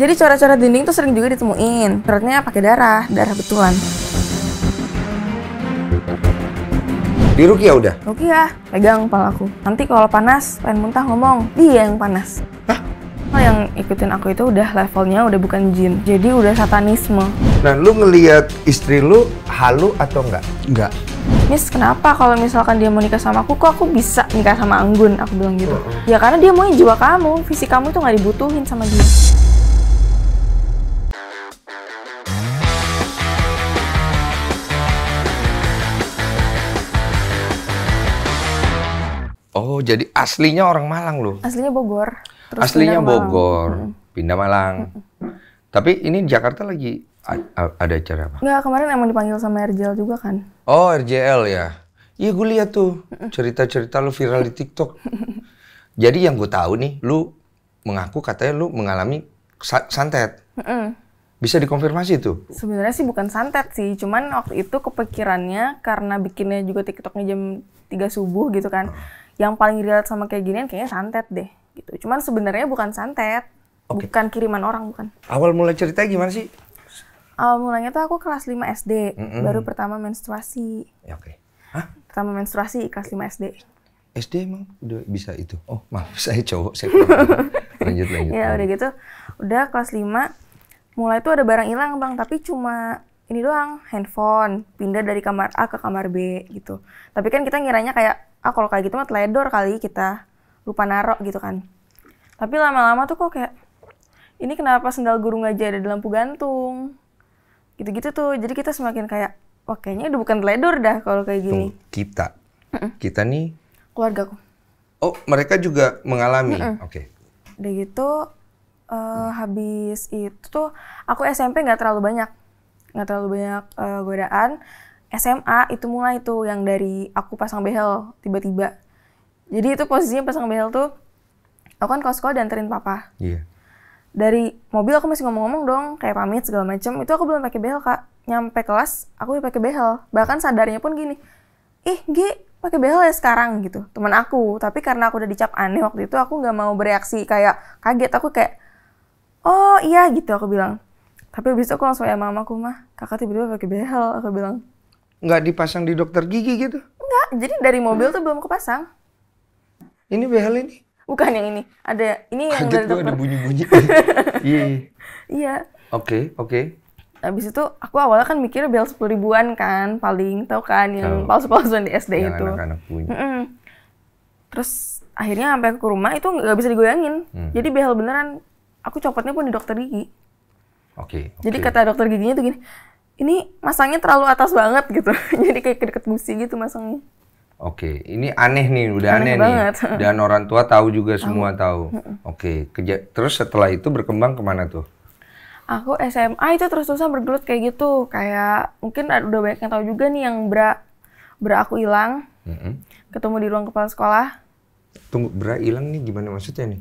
Jadi coret-coret dinding tuh sering juga ditemuin. Coretnya pakai darah, darah betulan. Di Rukia ya udah? Rukia, ya, pegang palaku. Nanti kalau panas, pengen muntah ngomong, dia yang panas. Hah? Oh, yang ikutin aku itu udah levelnya udah bukan jin. Jadi udah satanisme. Nah, lu ngeliat istri lu halu atau enggak? Enggak. Miss, kenapa kalau misalkan dia mau nikah sama aku, kok aku bisa nikah sama Anggun? Aku bilang gitu. Uh -uh. Ya karena dia mau jiwa kamu, fisik kamu itu nggak dibutuhin sama dia. Oh, jadi aslinya orang Malang loh. Aslinya Bogor. Terus aslinya pindah Bogor, Malang. pindah Malang. Hmm. Tapi ini Jakarta lagi ada acara apa? Enggak, kemarin emang dipanggil sama RJL juga kan. Oh, RJL ya. Iya, gue lihat tuh cerita-cerita lu viral di TikTok. jadi yang gue tahu nih, lu mengaku katanya lu mengalami santet. Bisa dikonfirmasi tuh? Sebenarnya sih bukan santet sih, cuman waktu itu kepikirannya karena bikinnya juga TikToknya jam 3 subuh gitu kan yang paling relate sama kayak ginian kayaknya santet deh gitu. Cuman sebenarnya bukan santet, okay. bukan kiriman orang bukan. Awal mulai cerita gimana sih? Awal mulanya tuh aku kelas 5 SD, mm -mm. baru pertama menstruasi. Ya, Oke. Okay. Pertama menstruasi kelas 5 SD. SD emang udah bisa itu. Oh, maaf saya cowok, saya lanjut lanjut. ya, udah gitu. Udah kelas 5 mulai tuh ada barang hilang, Bang, tapi cuma ini doang, handphone pindah dari kamar A ke kamar B gitu. Tapi kan kita ngiranya kayak ah kalau kayak gitu mah teledor kali kita lupa narok gitu kan tapi lama-lama tuh kok kayak ini kenapa sendal guru aja ada di lampu gantung gitu-gitu tuh jadi kita semakin kayak wah kayaknya udah bukan teledor dah kalau kayak gini kita kita nih keluarga aku oh mereka juga mengalami oke okay. udah gitu uh, hmm. habis itu tuh aku SMP nggak terlalu banyak nggak terlalu banyak uh, godaan SMA itu mulai itu yang dari aku pasang behel tiba-tiba. Jadi itu posisinya pasang behel tuh aku kan kos dan terin papa. Iya. Dari mobil aku masih ngomong-ngomong dong kayak pamit segala macem. Itu aku belum pakai behel kak. Nyampe kelas aku udah pakai behel. Bahkan sadarnya pun gini, ih gih G pakai behel ya sekarang gitu teman aku. Tapi karena aku udah dicap aneh waktu itu aku nggak mau bereaksi kayak kaget aku kayak oh iya gitu aku bilang. Tapi besok itu aku langsung ya aku mah kakak tiba-tiba pakai behel aku bilang nggak dipasang di dokter gigi gitu? Enggak, jadi dari mobil tuh belum kepasang. Ini behel ini? Bukan yang ini. Ada ini yang Kaget dari dokter. ada bunyi-bunyi. Iya. Iya. Oke, oke. Abis itu aku awalnya kan mikir bel sepuluh ribuan kan, paling tau kan yang oh. palsu-palsuan di SD yang itu. Anak-anak punya. Mm -mm. Terus akhirnya sampai ke rumah itu nggak bisa digoyangin. Hmm. Jadi behel beneran. Aku copotnya pun di dokter gigi. Oke. Okay, okay. Jadi kata dokter giginya tuh gini, ini masangnya terlalu atas banget gitu jadi kayak deket gusi gitu masangnya Oke, ini aneh nih, udah aneh, aneh banget. nih. Dan orang tua tahu juga tahu. semua tahu. Oke, Keja terus setelah itu berkembang kemana tuh? Aku SMA itu terus-terusan bergelut kayak gitu, kayak mungkin udah banyak yang tahu juga nih yang bra bra aku hilang, mm -hmm. ketemu di ruang kepala sekolah. Tunggu bra hilang nih gimana maksudnya nih?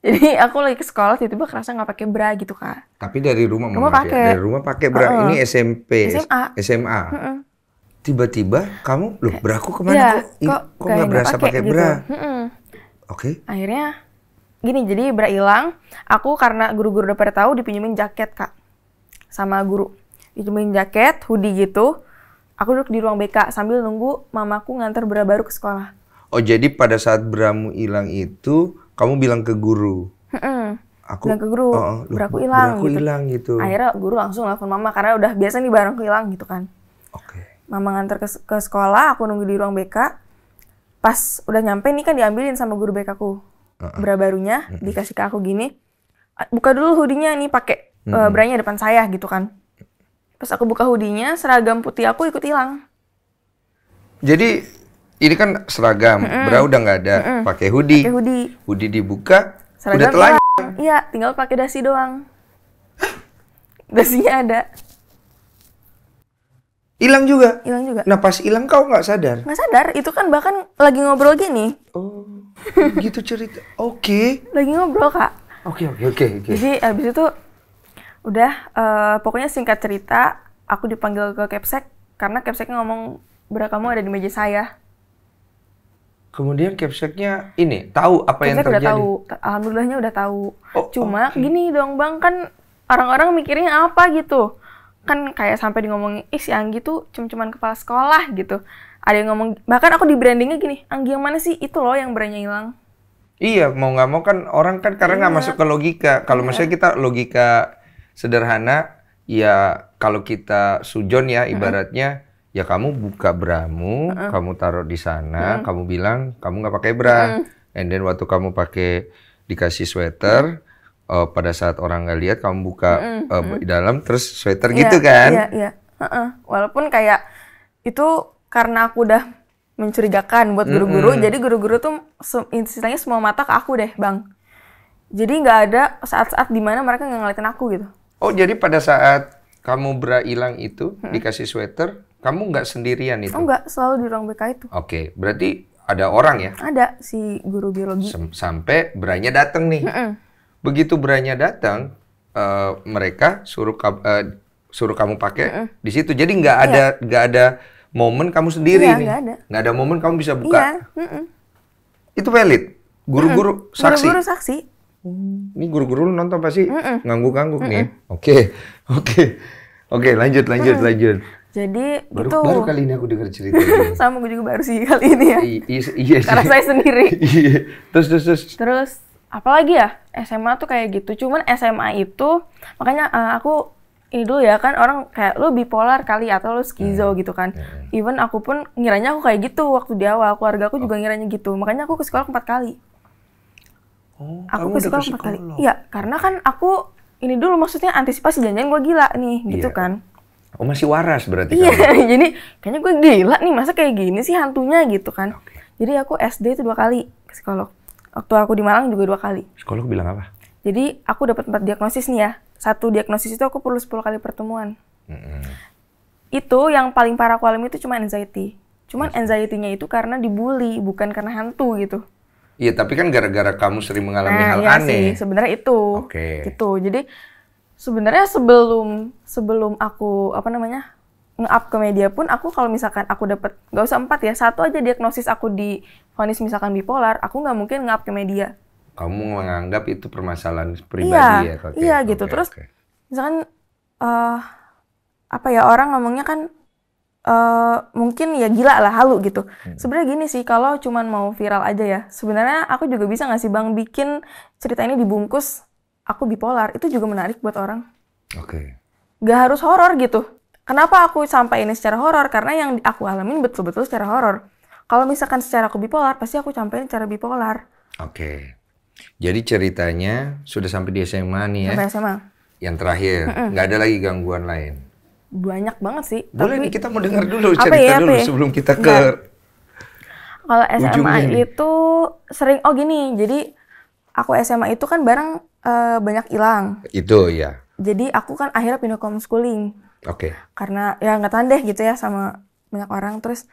Jadi aku lagi ke sekolah tiba-tiba kerasa nggak pakai bra gitu kak. Tapi dari rumah mau pakai. Dari rumah pakai bra. Uh -uh. Ini SMP, SMA. SMA. Uh -uh. Tiba-tiba kamu loh bra aku kemana ya, kok? Kok nggak berasa pakai gitu. bra? Uh -uh. Oke. Okay. Akhirnya gini jadi bra hilang. Aku karena guru-guru udah pada tahu dipinjemin jaket kak sama guru. Dipinjemin jaket, hoodie gitu. Aku duduk di ruang BK sambil nunggu mamaku nganter bra baru ke sekolah. Oh jadi pada saat bramu hilang itu kamu bilang ke guru. Aku bilang ke guru, uh, uh, beraku hilang. Beraku gitu. hilang gitu. gitu. Akhirnya guru langsung telepon mama karena udah biasa nih barangku hilang gitu kan. Oke. Okay. Mama nganter ke, ke sekolah, aku nunggu di ruang BK. Pas udah nyampe nih kan diambilin sama guru BK aku. Uh-uh. barunya uh-uh. dikasih ke aku gini. Buka dulu hoodie-nya nih pakai uh, e, uh beranya depan saya gitu kan. Pas aku buka hoodie-nya, seragam putih aku ikut hilang. Jadi ini kan seragam, mm -mm. bra udah nggak ada, mm -mm. pakai hoodie. Pake hoodie. Hoodie dibuka, seragam udah telan. Iya, tinggal pakai dasi doang. Dasinya ada. Hilang juga. Hilang juga. Nah pas hilang kau nggak sadar? Nggak sadar, itu kan bahkan lagi ngobrol gini. Oh, gitu cerita. Oke. Okay. Lagi ngobrol kak. Oke okay, oke okay, oke. Okay, Jadi abis itu udah, uh, pokoknya singkat cerita, aku dipanggil ke Kepsek karena Capseknya ngomong berapa kamu ada di meja saya. Kemudian capsec ini tahu apa Capsec yang terjadi. Udah tahu. Alhamdulillahnya udah tahu. Oh, Cuma okay. Oh. gini dong Bang, kan orang-orang mikirnya apa gitu. Kan kayak sampai di ngomongin, "Ih, si Anggi tuh cuma-cuman kepala sekolah" gitu. Ada yang ngomong bahkan aku di brandingnya gini, "Anggi yang mana sih? Itu loh yang brandnya hilang." Iya, mau nggak mau kan orang kan karena nggak iya. masuk ke logika. Kalau iya. misalnya kita logika sederhana, ya kalau kita sujon ya ibaratnya mm -hmm ya kamu buka bramu, uh-uh. kamu taruh di sana, uh kamu bilang kamu nggak pakai bra. uh And then waktu kamu pakai dikasih sweater, uh, pada saat orang nggak lihat kamu buka uh, uh, di dalam terus sweater yeah, gitu kan? Iya, yeah, iya. Yeah. Uh-uh. Walaupun kayak itu karena aku udah mencurigakan buat guru-guru, hmm jadi guru-guru tuh istilahnya semua mata ke aku deh, Bang. Jadi nggak ada saat-saat dimana mereka nggak ngeliatin aku gitu. Oh, jadi pada saat kamu bra hilang itu, hmm. dikasih sweater, kamu nggak sendirian itu? Oh, nggak, selalu di ruang BK itu. Oke, okay. berarti ada orang ya? Ada, si guru biologi. Sem sampai beranya datang nih. Eh, mm -mm. Begitu beranya datang, uh, mereka suruh ka uh, eh, suruh kamu pakai mm -mm. di situ. Jadi nggak iya. ada nggak ada momen kamu sendiri iya, nih. Nggak ada. Nggak ada momen kamu bisa buka. Iya. Mm -mm. Itu valid. Guru-guru mm -mm. saksi. Guru-guru saksi. Oh, ini guru-guru nonton pasti ngangguk-ngangguk mm -mm. nih. Oke, oke, oke. Lanjut, lanjut, mm lanjut. Jadi baru, itu baru kali ini aku dengar cerita ini. Sama gue juga baru sih kali ini ya. Iya sih. Karena saya sendiri. Terus iya. Terus terus terus. Terus apalagi ya SMA tuh kayak gitu. Cuman SMA itu makanya uh, aku ini dulu ya kan orang kayak lu bipolar kali atau lu skizo hmm. gitu kan. Hmm. Even aku pun ngiranya aku kayak gitu waktu di awal. Keluarga aku oh. juga ngiranya gitu. Makanya aku ke sekolah empat kali. Oh, aku ke sekolah empat kali. Iya, karena kan aku ini dulu maksudnya antisipasi janjian gue gila nih yeah. gitu iya. kan Oh masih waras berarti Iya, jadi kayaknya gue gila nih masa kayak gini sih hantunya gitu kan. Okay. Jadi aku SD itu dua kali ke psikolog. Waktu aku di Malang juga dua kali. Psikolog bilang apa? Jadi aku dapat empat diagnosis nih ya. Satu diagnosis itu aku perlu sepuluh kali pertemuan. Mm-hmm. Itu yang paling parah aku alami itu cuma anxiety. Cuman yes. anxiety-nya itu karena dibully, bukan karena hantu gitu. Iya, tapi kan gara-gara kamu sering mengalami nah, hal iya aneh. sebenarnya itu. Oke. Okay. Gitu. Jadi sebenarnya sebelum sebelum aku apa namanya nge-up ke media pun aku kalau misalkan aku dapat gak usah empat ya satu aja diagnosis aku di vonis misalkan bipolar aku nggak mungkin nge-up ke media kamu menganggap itu permasalahan iya, pribadi ya? iya, ya okay, iya gitu okay, terus okay. misalkan uh, apa ya orang ngomongnya kan uh, mungkin ya gila lah halu gitu hmm. sebenarnya gini sih kalau cuman mau viral aja ya sebenarnya aku juga bisa nggak sih bang bikin cerita ini dibungkus aku bipolar itu juga menarik buat orang. Oke. Okay. Gak harus horor gitu. Kenapa aku sampai ini secara horor? Karena yang aku alamin betul-betul secara horor. Kalau misalkan secara aku bipolar, pasti aku sampaikan secara bipolar. Oke. Okay. Jadi ceritanya sudah sampai di SMA nih ya? Sampai SMA. Yang terakhir, nggak ada lagi gangguan lain? Banyak banget sih. Boleh tapi... nih kita mau dengar dulu ya, cerita ya, dulu ya? sebelum kita ke Kalau SMA Ujungnya itu sering, oh gini, jadi aku SMA itu kan bareng uh, banyak hilang. Itu ya. Jadi aku kan akhirnya pindah ke homeschooling. Oke. Okay. Karena ya nggak tahan deh gitu ya sama banyak orang. Terus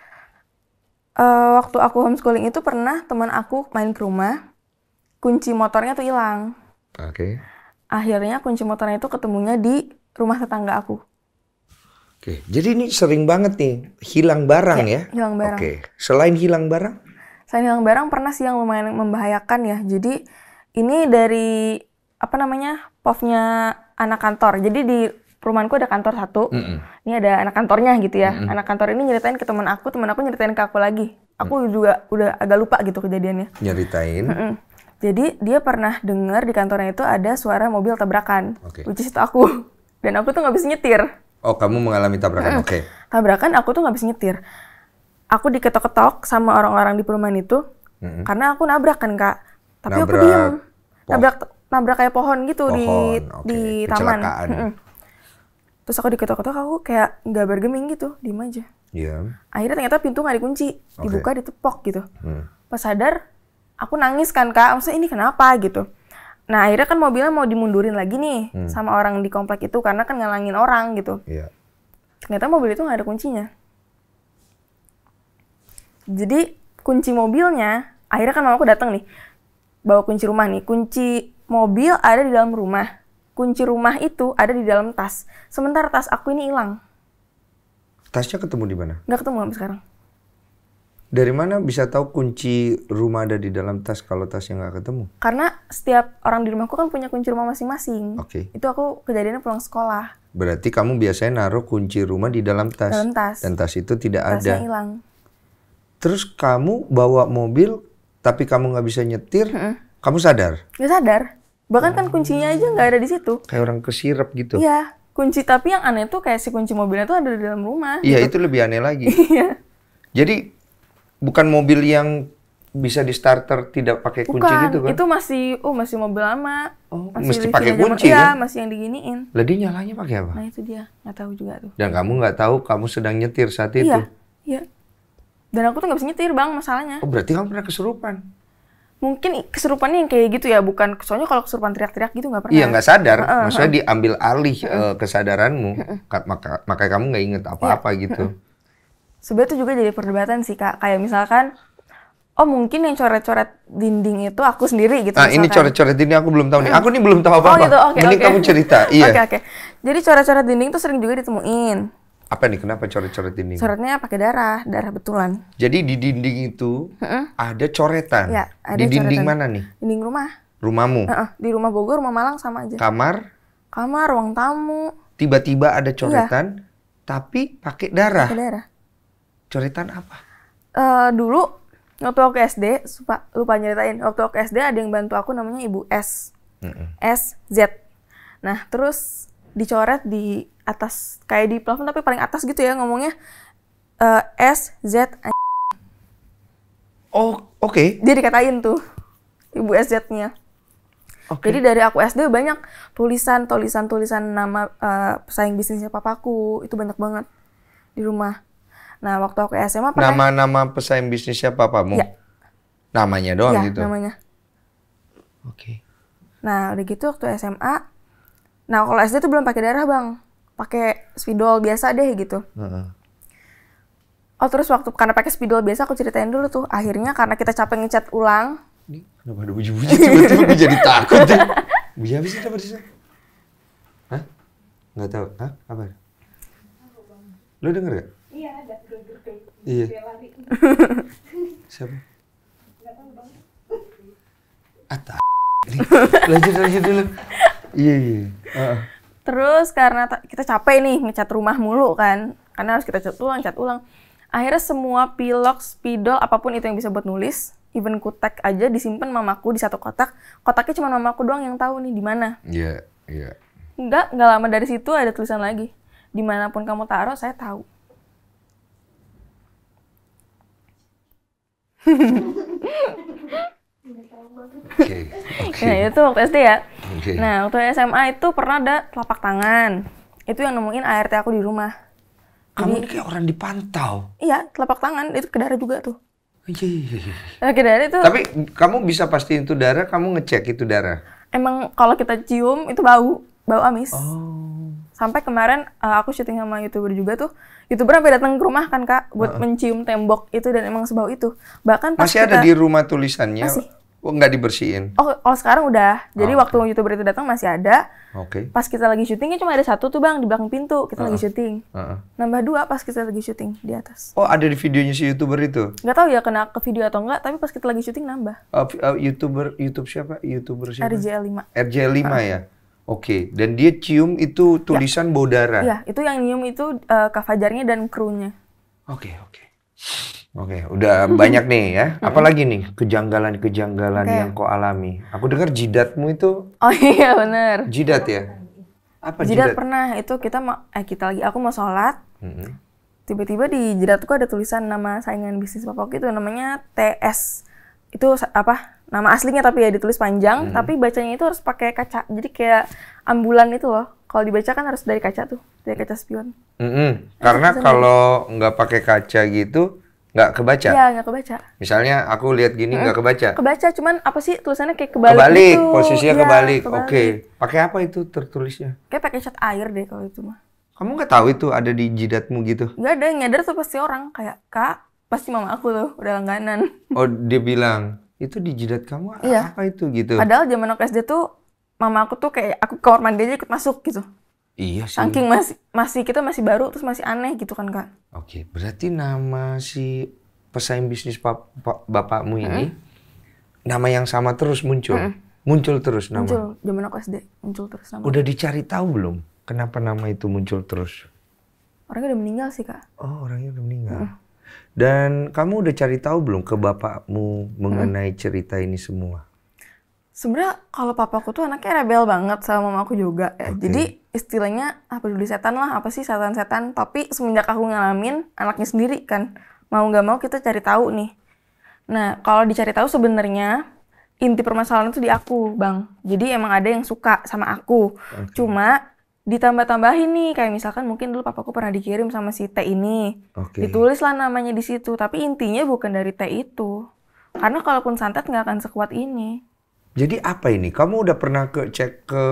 uh, waktu aku homeschooling itu pernah teman aku main ke rumah, kunci motornya tuh hilang. Oke. Okay. Akhirnya kunci motornya itu ketemunya di rumah tetangga aku. Oke, okay. jadi ini sering banget nih hilang barang ya? ya? Hilang barang. Oke, okay. selain hilang barang? Selain hilang barang pernah sih yang lumayan membahayakan ya. Jadi ini dari apa namanya povnya anak kantor. Jadi di rumahku ada kantor satu. Mm -mm. Ini ada anak kantornya gitu ya. Mm -mm. Anak kantor ini nyeritain ke teman aku, teman aku nyeritain ke aku lagi. Aku mm. juga udah agak lupa gitu kejadiannya. Nyeritain. Mm -mm. Jadi dia pernah dengar di kantornya itu ada suara mobil tabrakan. Okay. Which is itu aku. Dan aku tuh nggak bisa nyetir. Oh, kamu mengalami tabrakan. Mm Oke. Okay. Tabrakan aku tuh nggak bisa nyetir. Aku diketok-ketok sama orang-orang di perumahan itu mm -mm. karena aku nabrak kan, Kak. Tapi nabrak aku diam Nabrak nabrak kayak pohon gitu pohon, di okay. di taman. Terus aku diketok-ketok aku kayak nggak bergeming gitu, diem aja. Iya. Yeah. Akhirnya ternyata pintu nggak dikunci, okay. dibuka ditepok gitu. Hmm. Pas sadar aku nangis kan kak, maksudnya ini kenapa gitu. Nah akhirnya kan mobilnya mau dimundurin lagi nih hmm. sama orang di komplek itu karena kan ngalangin orang gitu. Iya. Yeah. Ternyata mobil itu nggak ada kuncinya. Jadi kunci mobilnya akhirnya kan mama aku datang nih bawa kunci rumah nih kunci mobil ada di dalam rumah. Kunci rumah itu ada di dalam tas. Sementara tas aku ini hilang. Tasnya ketemu di mana? Gak ketemu sampai sekarang. Dari mana bisa tahu kunci rumah ada di dalam tas kalau tasnya nggak ketemu? Karena setiap orang di rumahku kan punya kunci rumah masing-masing. Oke. Okay. Itu aku kejadiannya pulang sekolah. Berarti kamu biasanya naruh kunci rumah di dalam tas. Dalam tas. Dan tas itu tidak Tasnya ada. hilang. Terus kamu bawa mobil tapi kamu nggak bisa nyetir, mm -hmm. kamu sadar? Nggak sadar. Bahkan kan kuncinya aja nggak ada di situ. Kayak orang kesirap gitu. Iya, kunci tapi yang aneh tuh kayak si kunci mobilnya tuh ada di dalam rumah. Iya, gitu. itu lebih aneh lagi. Iya. Jadi bukan mobil yang bisa di starter tidak pakai bukan, kunci gitu kan? Itu masih oh masih mobil lama. Oh, masih pakai kunci ya? Kan? masih yang diginiin. Lah nyalanya pakai apa? Nah, itu dia. nggak tahu juga tuh. Dan kamu nggak tahu kamu sedang nyetir saat itu. Iya. Iya. Dan aku tuh nggak bisa nyetir, Bang, masalahnya. Oh, berarti kamu pernah kesurupan mungkin keserupan yang kayak gitu ya bukan soalnya kalau keserupan teriak-teriak gitu nggak pernah iya nggak sadar uh, maksudnya diambil alih uh, kesadaranmu uh, maka makanya kamu nggak inget iya. apa-apa iya, gitu sebetulnya juga jadi perdebatan sih kak kayak misalkan oh mungkin yang coret-coret dinding itu aku sendiri gitu nah, ini coret-coret dinding aku belum tahu nih aku nih belum tahu apa-apa oh, gitu. okay, mending okay. kamu cerita iya okay, okay. jadi coret-coret dinding tuh sering juga ditemuin apa nih kenapa coret-coret ini? Coretnya pakai darah, darah betulan. Jadi di dinding itu uh-uh. ada coretan. Ya, ada di dinding coretan. mana nih? Dinding rumah. Rumahmu? Uh-uh. Di rumah Bogor, rumah Malang sama aja. Kamar? Kamar, ruang tamu. Tiba-tiba ada iya. coretan, tapi pakai darah. Pakai darah. Coretan apa? Uh, dulu waktu aku SD lupa, lupa nyeritain waktu aku SD ada yang bantu aku namanya ibu S Uh-uh. S Z nah terus dicoret di atas kayak di plafon tapi paling atas gitu ya ngomongnya uh, S Z Oh, oke. Okay. Dia dikatain tuh ibu s z nya Okay. Jadi dari aku SD banyak tulisan, tulisan, tulisan nama uh, pesaing bisnisnya papaku itu banyak banget di rumah. Nah waktu aku SMA nama-nama pesaing bisnisnya papamu. Ya. Namanya doang ya, gitu. namanya. Oke. Okay. Nah udah gitu waktu SMA, nah kalau SD tuh belum pakai darah bang pakai spidol biasa deh gitu. uh -huh. Oh terus waktu karena pakai spidol biasa aku ceritain dulu tuh. Akhirnya karena kita capek ngecat ulang. kenapa ada buji-buji? Tiba-tiba gue jadi takut deh. Buji habis itu apa sih? Hah? Nggak tahu. Hah? Apa? Lo denger gak? Iya ada. Iya. Siapa? Nggak tahu bang. Ata. Ah, lanjut lanjut dulu. Iya iya. Uh-uh. Terus karena kita capek nih ngecat rumah mulu kan, karena harus kita cat ulang, cat ulang. Akhirnya semua pilok, spidol, apapun itu yang bisa buat nulis, even kutek aja disimpan mamaku di satu kotak. Kotaknya cuma mamaku doang yang tahu nih di mana. Iya, yeah, iya. Yeah. Enggak, enggak lama dari situ ada tulisan lagi. Dimanapun kamu taruh, saya tahu. Oke. Okay. Okay. Nah, itu waktu SD ya. Okay. Nah, waktu SMA itu pernah ada telapak tangan. Itu yang nemuin ART aku di rumah. Kamu Jadi, kayak orang dipantau. Iya, telapak tangan itu ke darah juga tuh. Iya. iya, iya, iya. Nah, iya. darah itu. Tapi kamu bisa pastiin itu darah, kamu ngecek itu darah. Emang kalau kita cium itu bau, bau amis. Oh. Sampai kemarin uh, aku syuting sama YouTuber juga tuh, YouTuber sampai datang ke rumah kan, Kak, buat uh -uh. mencium tembok itu dan emang sebau itu. Bahkan pas Masih kita, ada di rumah tulisannya. Masih Oh nggak dibersihin? Oh, oh sekarang udah. Jadi oh, waktu okay. youtuber itu datang masih ada. Oke. Okay. Pas kita lagi syutingnya cuma ada satu tuh bang di belakang pintu kita uh -uh. lagi ah, ah. syuting. Uh -uh. Nambah dua pas kita lagi syuting di atas. Oh ada di videonya si youtuber itu? Nggak tahu ya kena ke video atau enggak, tapi pas kita lagi syuting nambah. Uh, uh, youtuber YouTube siapa? Youtuber siapa? RJL 5 RJL 5 uh ya. Oke, okay. dan dia cium itu ya. tulisan ya. bodara. Iya, itu yang nyium itu uh, eh, kafajarnya dan krunya. Oke, okay, oke. Okay. Oke, okay, udah banyak nih ya. Apalagi nih kejanggalan-kejanggalan okay. yang kau alami. Aku dengar jidatmu itu. Oh iya benar. Jidat ya. Apa jidat? Jidat pernah itu kita mau eh kita lagi aku mau sholat. Mm-hmm. Tiba-tiba di jidatku ada tulisan nama saingan bisnis papaku itu namanya TS. Itu apa? Nama aslinya tapi ya ditulis panjang, mm. tapi bacanya itu harus pakai kaca. Jadi kayak ambulan itu loh. Kalau dibaca kan harus dari kaca tuh, dari kaca spion. Mm-hmm. Karena kalau nggak pakai kaca gitu, nggak kebaca. Iya, nggak kebaca. Misalnya aku lihat gini nggak hmm. kebaca. Kebaca, cuman apa sih tulisannya kayak kebalik, kebalik gitu. posisinya ya, kebalik. kebalik. Oke. Okay. Pakai apa itu tertulisnya? Kayak pakai cat air deh kalau itu mah. Kamu nggak tahu itu ada di jidatmu gitu? Nggak ada, nyadar tuh pasti orang kayak kak pasti mama aku tuh udah langganan. Oh dia bilang itu di jidat kamu iya. apa itu gitu? Padahal zaman aku SD tuh mama aku tuh kayak aku kamar mandi aja ikut masuk gitu. Iya sih. Saking masih masih kita masih baru terus masih aneh gitu kan kak. Oke, berarti nama si pesaing bisnis pap, pap, bapakmu ini -hmm. nama yang sama terus muncul, -hmm. muncul terus nama. Muncul zaman aku SD muncul terus nama. Udah dicari tahu belum kenapa nama itu muncul terus? Orangnya udah meninggal sih kak. Oh orangnya udah meninggal. -hmm. Dan kamu udah cari tahu belum ke bapakmu mengenai -hmm. cerita ini semua? Sebenarnya kalau papaku tuh anaknya rebel banget sama mamaku juga ya. Okay. Jadi istilahnya apa ah, dulu setan lah apa sih setan-setan tapi semenjak aku ngalamin anaknya sendiri kan mau nggak mau kita cari tahu nih nah kalau dicari tahu sebenarnya inti permasalahan itu di aku bang jadi emang ada yang suka sama aku okay. cuma ditambah-tambahin nih kayak misalkan mungkin dulu papaku pernah dikirim sama si teh ini okay. lah namanya di situ tapi intinya bukan dari teh itu karena kalaupun santet nggak akan sekuat ini jadi apa ini? Kamu udah pernah ke cek ke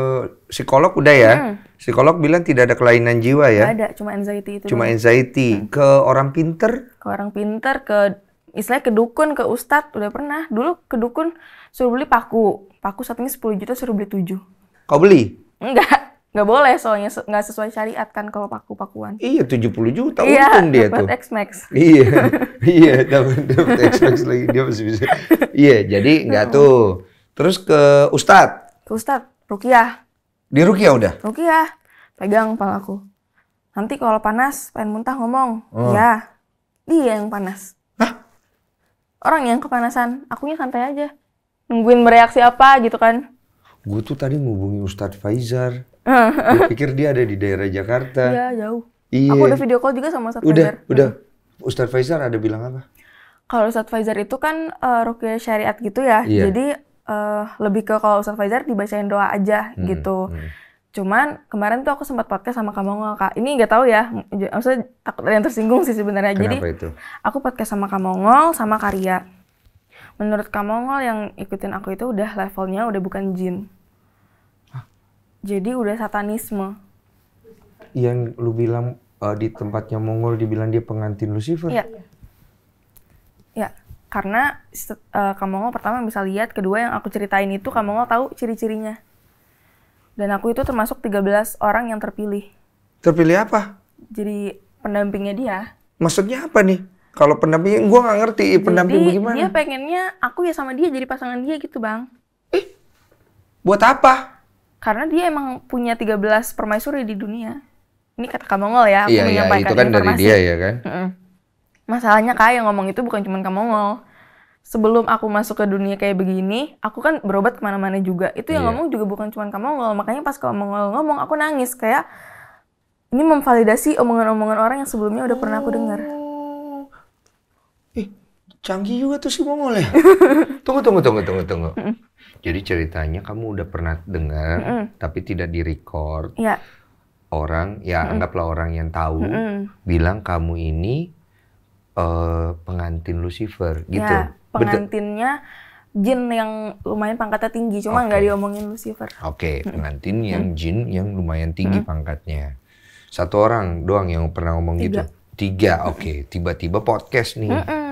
psikolog udah ya? Hmm. Psikolog bilang tidak ada kelainan jiwa ya? Gak ada, cuma anxiety itu. Cuma dulu. anxiety. Hmm. Ke orang pinter? Ke orang pinter, ke istilahnya ke dukun, ke ustadz udah pernah. Dulu ke dukun suruh beli paku. Paku satunya sepuluh juta suruh beli tujuh. Kau beli? Enggak. Enggak boleh soalnya enggak sesuai syariat kan kalau paku-pakuan. Iya tujuh puluh juta iya, untung dia tuh. Iya, X-Max. iya, iya dapat dapat X-Max lagi dia masih bisa. Iya, jadi nggak nah. tuh Terus ke Ustad, Ke Ustad Rukiah. Di Rukiah udah? Rukiah. Pegang palaku. Nanti kalau panas, pengen muntah ngomong. Oh. Ya, dia yang panas. Hah? Orang yang kepanasan. Akunya santai aja. Nungguin bereaksi apa gitu kan. Gue tuh tadi ngubungi Ustad Faizar. Gue pikir dia ada di daerah Jakarta. Iya, jauh. Iya. Aku udah video call juga sama Ustadz udah, Faizar. Udah, udah. Ustadz Faizar ada bilang apa? Kalau Ustadz Faizar itu kan uh, eh, rukyah syariat gitu ya. Iya. Jadi uh, lebih ke kalau Ustadz dibacain doa aja hmm, gitu. Hmm. Cuman kemarin tuh aku sempat podcast sama kamu kak. Ini nggak tahu ya, maksudnya takut yang tersinggung sih sebenarnya. Jadi itu? aku podcast sama Kamongol sama Karya. Menurut Kamongol yang ikutin aku itu udah levelnya udah bukan jin. Jadi udah satanisme. Yang lu bilang uh, di tempatnya Mongol dibilang dia pengantin Lucifer. Iya karena uh, eh, Kamongo pertama bisa lihat, kedua yang aku ceritain itu Kamongo tahu ciri-cirinya. Dan aku itu termasuk 13 orang yang terpilih. Terpilih apa? Jadi pendampingnya dia. Maksudnya apa nih? Kalau pendamping, gue nggak ngerti pendamping jadi, bagaimana. Dia pengennya aku ya sama dia jadi pasangan dia gitu bang. Eh, buat apa? Karena dia emang punya 13 permaisuri di dunia. Ini kata Kamongo ya, aku iya, iya menyampaikan iya, itu kan informasi. dari dia ya kan? Mm -mm masalahnya kak yang ngomong itu bukan cuma kamu ngol. sebelum aku masuk ke dunia kayak begini, aku kan berobat kemana-mana juga. Itu yang yeah. ngomong juga bukan cuma kamu ngol. Makanya pas ngol ngomong, aku nangis. Kayak ini memvalidasi omongan-omongan orang yang sebelumnya udah pernah aku dengar. Oh. Eh, canggih juga tuh si Mongol ya. tunggu, tunggu, tunggu, tunggu, tunggu. Mm -mm. Jadi ceritanya kamu udah pernah dengar, mm tapi tidak direcord. Iya. Orang, ya anggaplah orang yang tahu, bilang kamu ini uh, pengantin Lucifer ya, gitu. Ya, pengantinnya jin yang lumayan pangkatnya tinggi, cuma nggak okay. diomongin Lucifer. Oke, okay, pengantin yang jin yang lumayan tinggi hmm. pangkatnya. Satu orang doang yang pernah ngomong Tiga. gitu. Tiga, oke. Okay. Tiba-tiba podcast nih. Hmm -mm.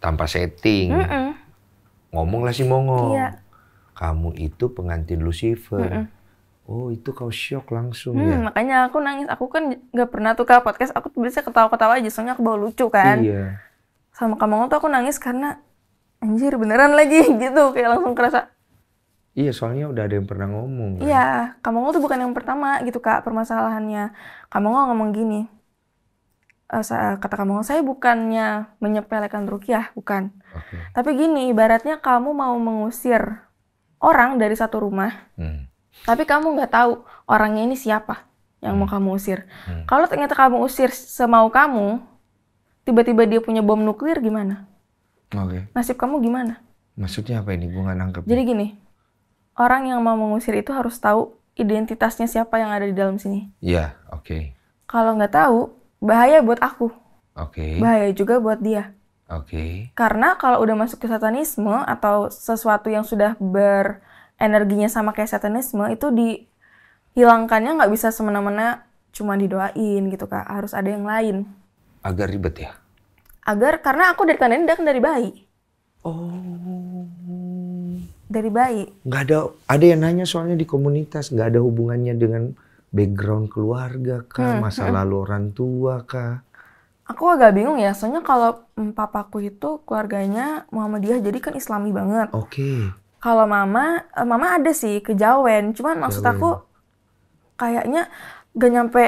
Tanpa setting. Hmm -mm. Ngomonglah si Mongo. Iya. Kamu itu pengantin Lucifer. Hmm -mm Oh itu kau shock langsung hmm, ya? Makanya aku nangis. Aku kan gak pernah tuh ke podcast. Aku biasanya ketawa-ketawa aja. Soalnya aku bawa lucu kan. Iya. Sama kamu tuh aku nangis karena anjir beneran lagi gitu. Kayak langsung kerasa. Iya soalnya udah ada yang pernah ngomong. Kan? Iya. Kamu tuh bukan yang pertama gitu kak permasalahannya. Kamu ngomong gini. Eh, kata kamu saya bukannya menyepelekan rukiah bukan okay. tapi gini ibaratnya kamu mau mengusir orang dari satu rumah hmm tapi kamu nggak tahu orangnya ini siapa yang mau hmm. kamu usir. Hmm. Kalau ternyata kamu usir semau kamu, tiba-tiba dia punya bom nuklir gimana? Oke. Okay. Nasib kamu gimana? Maksudnya apa ini? Gue nggak nangkep. Jadi gini, orang yang mau mengusir itu harus tahu identitasnya siapa yang ada di dalam sini. Iya, yeah, oke. Okay. Kalau nggak tahu, bahaya buat aku. Oke. Okay. Bahaya juga buat dia. Oke. Okay. Karena kalau udah masuk ke satanisme atau sesuatu yang sudah ber energinya sama kayak satanisme itu dihilangkannya nggak bisa semena-mena cuma didoain gitu kak harus ada yang lain agar ribet ya agar karena aku dari kanan kan dari bayi oh dari bayi nggak ada ada yang nanya soalnya di komunitas nggak ada hubungannya dengan background keluarga kah hmm, masa hmm. lalu orang tua kah aku agak bingung ya soalnya kalau mm, papaku itu keluarganya Muhammadiyah jadi kan Islami banget oke okay kalau mama, eh, mama ada sih kejawen, cuman maksud aku kayaknya gak nyampe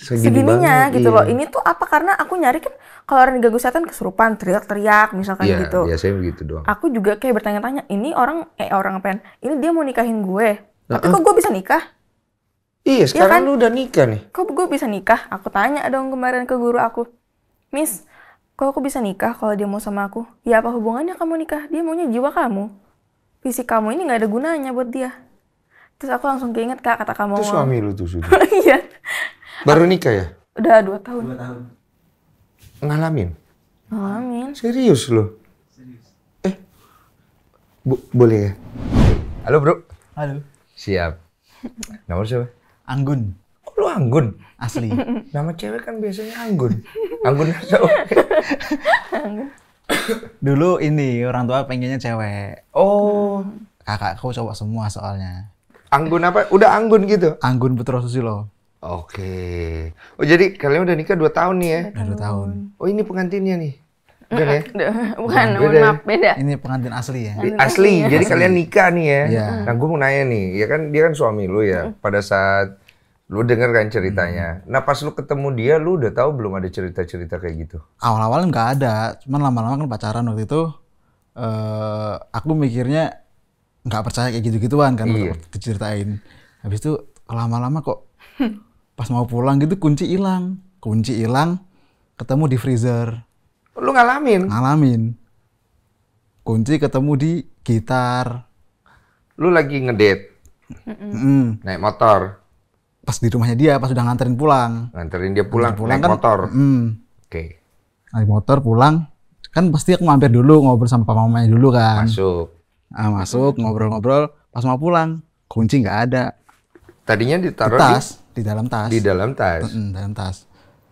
Segini segininya gitu iya. loh. Ini tuh apa karena aku nyari kan kalau orang diganggu setan kesurupan teriak-teriak misalkan iya, gitu. saya begitu doang. Aku juga kayak bertanya-tanya, ini orang eh orang apa? Ya? Ini dia mau nikahin gue. Nah, Tapi kok gue bisa nikah? Iya, iya sekarang ya kan? lu udah nikah nih. Kok gue bisa nikah? Aku tanya dong kemarin ke guru aku. Miss, kok aku bisa nikah kalau dia mau sama aku? Ya apa hubungannya kamu nikah? Dia maunya jiwa kamu fisik kamu ini nggak ada gunanya buat dia terus aku langsung keinget kak kata kamu itu suami lu tuh sudah iya baru nikah ya udah dua tahun dua tahun ngalamin ngalamin serius lo. serius eh bo boleh ya halo bro halo siap nomor siapa Anggun oh, lu Anggun asli nama cewek kan biasanya Anggun Anggun Anggun dulu ini orang tua pengennya cewek. Oh. Kakakku coba semua soalnya. Anggun apa? Udah Anggun gitu? Anggun Putra Susilo. Oke. Oh jadi kalian udah nikah 2 tahun nih ya? Udah 2 tahun. Oh ini pengantinnya nih. Bukan ya? Eh, eh, Bukan, beda, ya? maaf, beda. Ini pengantin asli ya? Asli, asli. jadi asli. kalian nikah nih ya? Iya. Nah gue mau nanya nih, ya kan dia kan suami lu ya, mm. pada saat Lu denger kan ceritanya. Hmm. Nah pas lu ketemu dia, lu udah tahu belum ada cerita-cerita kayak gitu? Awal-awal nggak ada, cuman lama-lama kan pacaran waktu itu. Uh, aku mikirnya nggak percaya kayak gitu-gituan kan, iya. diceritain. Habis itu lama-lama kok pas mau pulang gitu kunci hilang, kunci hilang, ketemu di freezer. Lu ngalamin? Ngalamin. Kunci ketemu di gitar. Lu lagi ngedate? Mm -mm. Naik motor? pas di rumahnya dia pas udah nganterin pulang nganterin dia pulang, nganterin pulang naik kan, motor mm, oke okay. naik motor pulang kan pasti aku mampir dulu ngobrol sama papa mamanya dulu kan masuk nah, masuk ngobrol-ngobrol pas mau pulang kunci nggak ada tadinya ditaruh di tas di, di dalam tas di dalam tas mm, dalam tas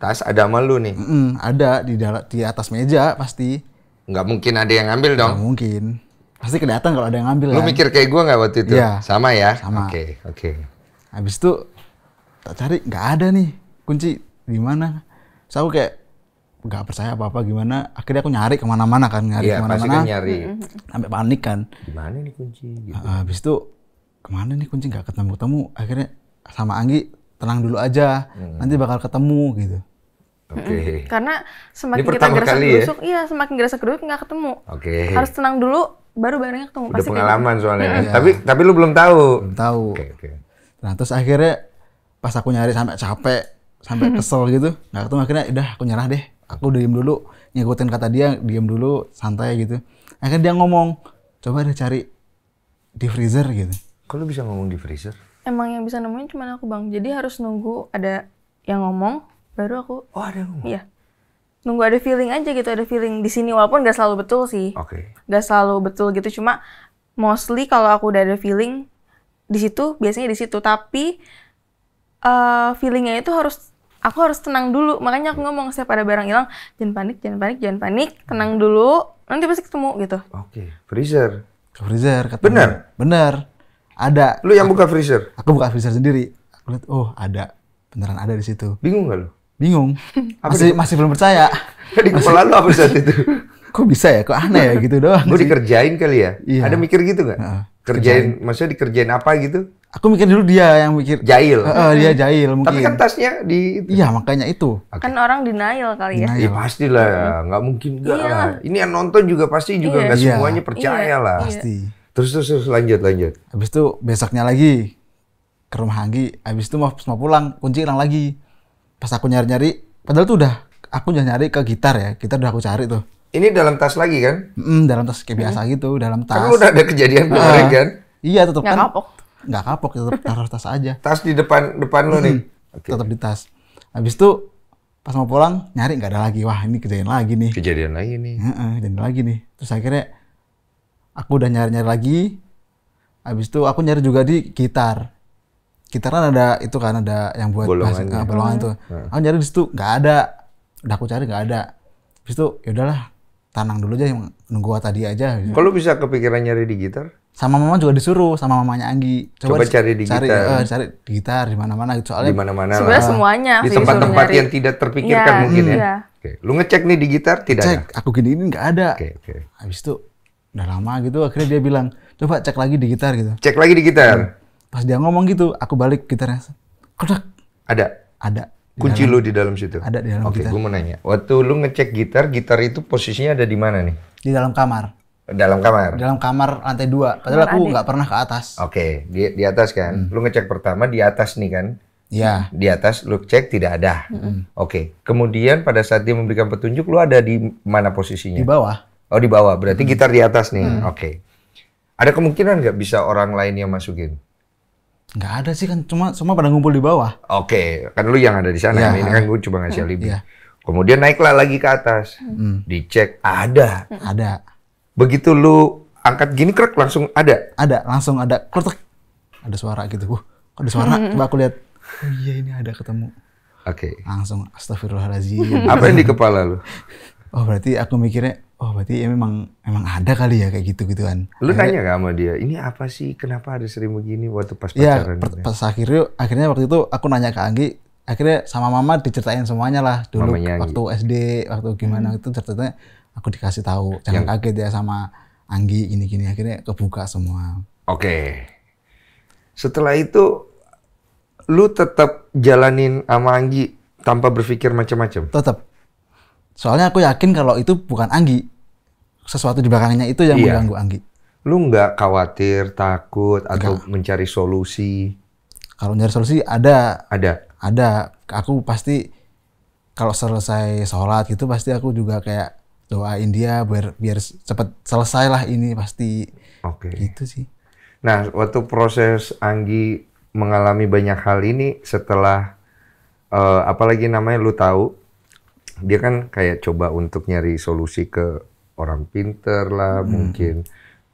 tas ada sama lu nih mm, ada di dalam di atas meja pasti nggak mungkin ada yang ngambil dong nggak mungkin pasti kelihatan kalau ada yang ngambil lu kan? mikir kayak gue nggak waktu itu ya. sama ya sama oke okay, oke okay. habis itu tak cari nggak ada nih kunci di mana saya aku kayak nggak percaya apa apa gimana akhirnya aku nyari kemana-mana kan nyari ya, kemana-mana kan nyari mm-hmm. sampai panik kan gimana nih kunci gitu. Uh, habis itu kemana nih kunci nggak ketemu ketemu akhirnya sama Anggi tenang dulu aja hmm. nanti bakal ketemu gitu Oke. Okay. Mm-hmm. Karena semakin kita gerasa ya? gerusuk, ya? iya semakin gerasa gerusuk nggak ketemu. Oke. Okay. Harus tenang dulu, baru barangnya ketemu. Udah Pasti pengalaman kayak gitu. soalnya. Hmm. Tapi tapi lu belum tahu. Belum tahu. Oke okay, Okay. Nah terus akhirnya pas aku nyari sampai capek sampai kesel gitu nah ketemu akhirnya udah aku nyerah deh aku diem dulu ngikutin kata dia diem dulu santai gitu akhirnya dia ngomong coba deh cari di freezer gitu kalau bisa ngomong di freezer emang yang bisa nemuin cuma aku bang jadi harus nunggu ada yang ngomong baru aku oh ada yang ngomong iya nunggu ada feeling aja gitu ada feeling di sini walaupun gak selalu betul sih oke okay. gak selalu betul gitu cuma mostly kalau aku udah ada feeling di situ biasanya di situ tapi uh, feelingnya itu harus aku harus tenang dulu makanya aku ngomong saya ada barang hilang jangan panik jangan panik jangan panik tenang dulu nanti pasti ketemu gitu oke okay. freezer freezer katanya. bener bener ada lu yang aku, buka freezer aku buka freezer sendiri aku lihat oh ada beneran ada di situ bingung nggak lu bingung masih masih belum percaya di kepala lu apa saat itu kok bisa ya kok aneh ya gitu doang gue dikerjain kali ya iya. ada mikir gitu nggak kerjain, kerjain maksudnya dikerjain apa gitu Aku mikir dulu dia yang mikir. jahil. Uh, dia hmm. jahil. mungkin. Tapi kan tasnya di Iya, makanya itu. Kan orang denial kali ya. Iya, pastilah ya. Nggak mungkin enggak iya. lah. Ini yang nonton juga pasti juga iya. nggak iya. semuanya percaya iya. lah. Pasti. Terus, terus terus lanjut lanjut. Habis itu besoknya lagi ke rumah Anggi. Habis itu mau, mau pulang, kunci hilang lagi. Pas aku nyari-nyari, padahal tuh udah aku udah nyari ke gitar ya. Gitar udah aku cari tuh. Ini dalam tas lagi kan? Mm, dalam tas kayak biasa hmm. gitu, dalam tas. Kamu udah ada kejadian kemarin uh, kan? Iya, tutup kan. kapok nggak kapok ya tetap taruh tas aja tas di depan depan lo nih okay. tetap di tas habis itu pas mau pulang nyari nggak ada lagi wah ini kejadian lagi nih kejadian lagi nih Heeh, kejadian lagi nih terus akhirnya aku udah nyari nyari lagi habis itu aku nyari juga di gitar gitar kan ada itu kan ada yang buat bolongan, bahasa, ya? ah, bolongan itu nah. aku nyari di situ nggak ada udah aku cari nggak ada habis itu ya udahlah tanang dulu aja yang nunggu tadi aja. Kalau bisa kepikiran nyari di gitar? sama mama juga disuruh sama mamanya Anggi coba, coba cari di cari, gitar uh, cari di gitar di mana mana gitu soalnya di mana mana semuanya di tempat-tempat yang tidak terpikirkan ya, mungkin ya, ya. Oke. lu ngecek nih di gitar tidak cek, ada aku gini ini nggak ada oke, oke. habis itu udah lama gitu akhirnya dia bilang coba cek lagi di gitar gitu cek lagi di gitar hmm. pas dia ngomong gitu aku balik gitarnya kodak ada ada kunci lu di dalam situ ada di dalam oke okay, gue mau nanya waktu lu ngecek gitar gitar itu posisinya ada di mana nih di dalam kamar dalam kamar? Dalam kamar lantai dua. Padahal kamar aku nggak pernah ke atas. Oke, okay. di, di atas kan. Hmm. Lu ngecek pertama di atas nih kan. Iya. Di atas lu cek tidak ada. Hmm. Oke. Okay. Kemudian pada saat dia memberikan petunjuk, lu ada di mana posisinya? Di bawah. Oh di bawah. Berarti hmm. gitar di atas nih. Hmm. Oke. Okay. Ada kemungkinan nggak bisa orang lain yang masukin? Nggak ada sih kan. Cuma semua pada ngumpul di bawah. Oke. Okay. Kan lu yang ada di sana. Ya. Ini kan gua coba ngasih lebih Ya. Kemudian naiklah lagi ke atas. Hmm. Dicek. Ada. Ada begitu lu angkat gini krek langsung ada. Ada, langsung ada. Kretek. Ada suara gitu. Wah, ada suara? Coba aku lihat. Oh iya ini ada ketemu. Oke. Okay. Langsung astagfirullahalazim. Apa yang di kepala lu? Oh berarti aku mikirnya, oh berarti ya memang memang ada kali ya kayak gitu gitu kan Lu akhirnya, nanya gak sama dia, ini apa sih? Kenapa ada sering begini waktu pas ya, pacaran? ya pas akhirnya akhirnya waktu itu aku nanya ke Anggi, akhirnya sama mama diceritain semuanya lah dulu waktu SD, waktu gimana hmm. itu ceritanya aku dikasih tahu jangan yang... kaget ya sama Anggi ini gini akhirnya kebuka semua. Oke. Setelah itu lu tetap jalanin sama Anggi tanpa berpikir macam-macam. Tetap. Soalnya aku yakin kalau itu bukan Anggi. Sesuatu di belakangnya itu yang iya. mengganggu Anggi. Lu nggak khawatir, takut atau Enggak. mencari solusi? Kalau mencari solusi ada. Ada. Ada. Aku pasti kalau selesai sholat gitu pasti aku juga kayak doain dia biar biar cepet selesai lah ini pasti. Oke. Okay. Gitu sih. Nah, waktu proses Anggi mengalami banyak hal ini setelah uh, eh, apalagi namanya lu tahu dia kan kayak coba untuk nyari solusi ke orang pinter lah hmm. mungkin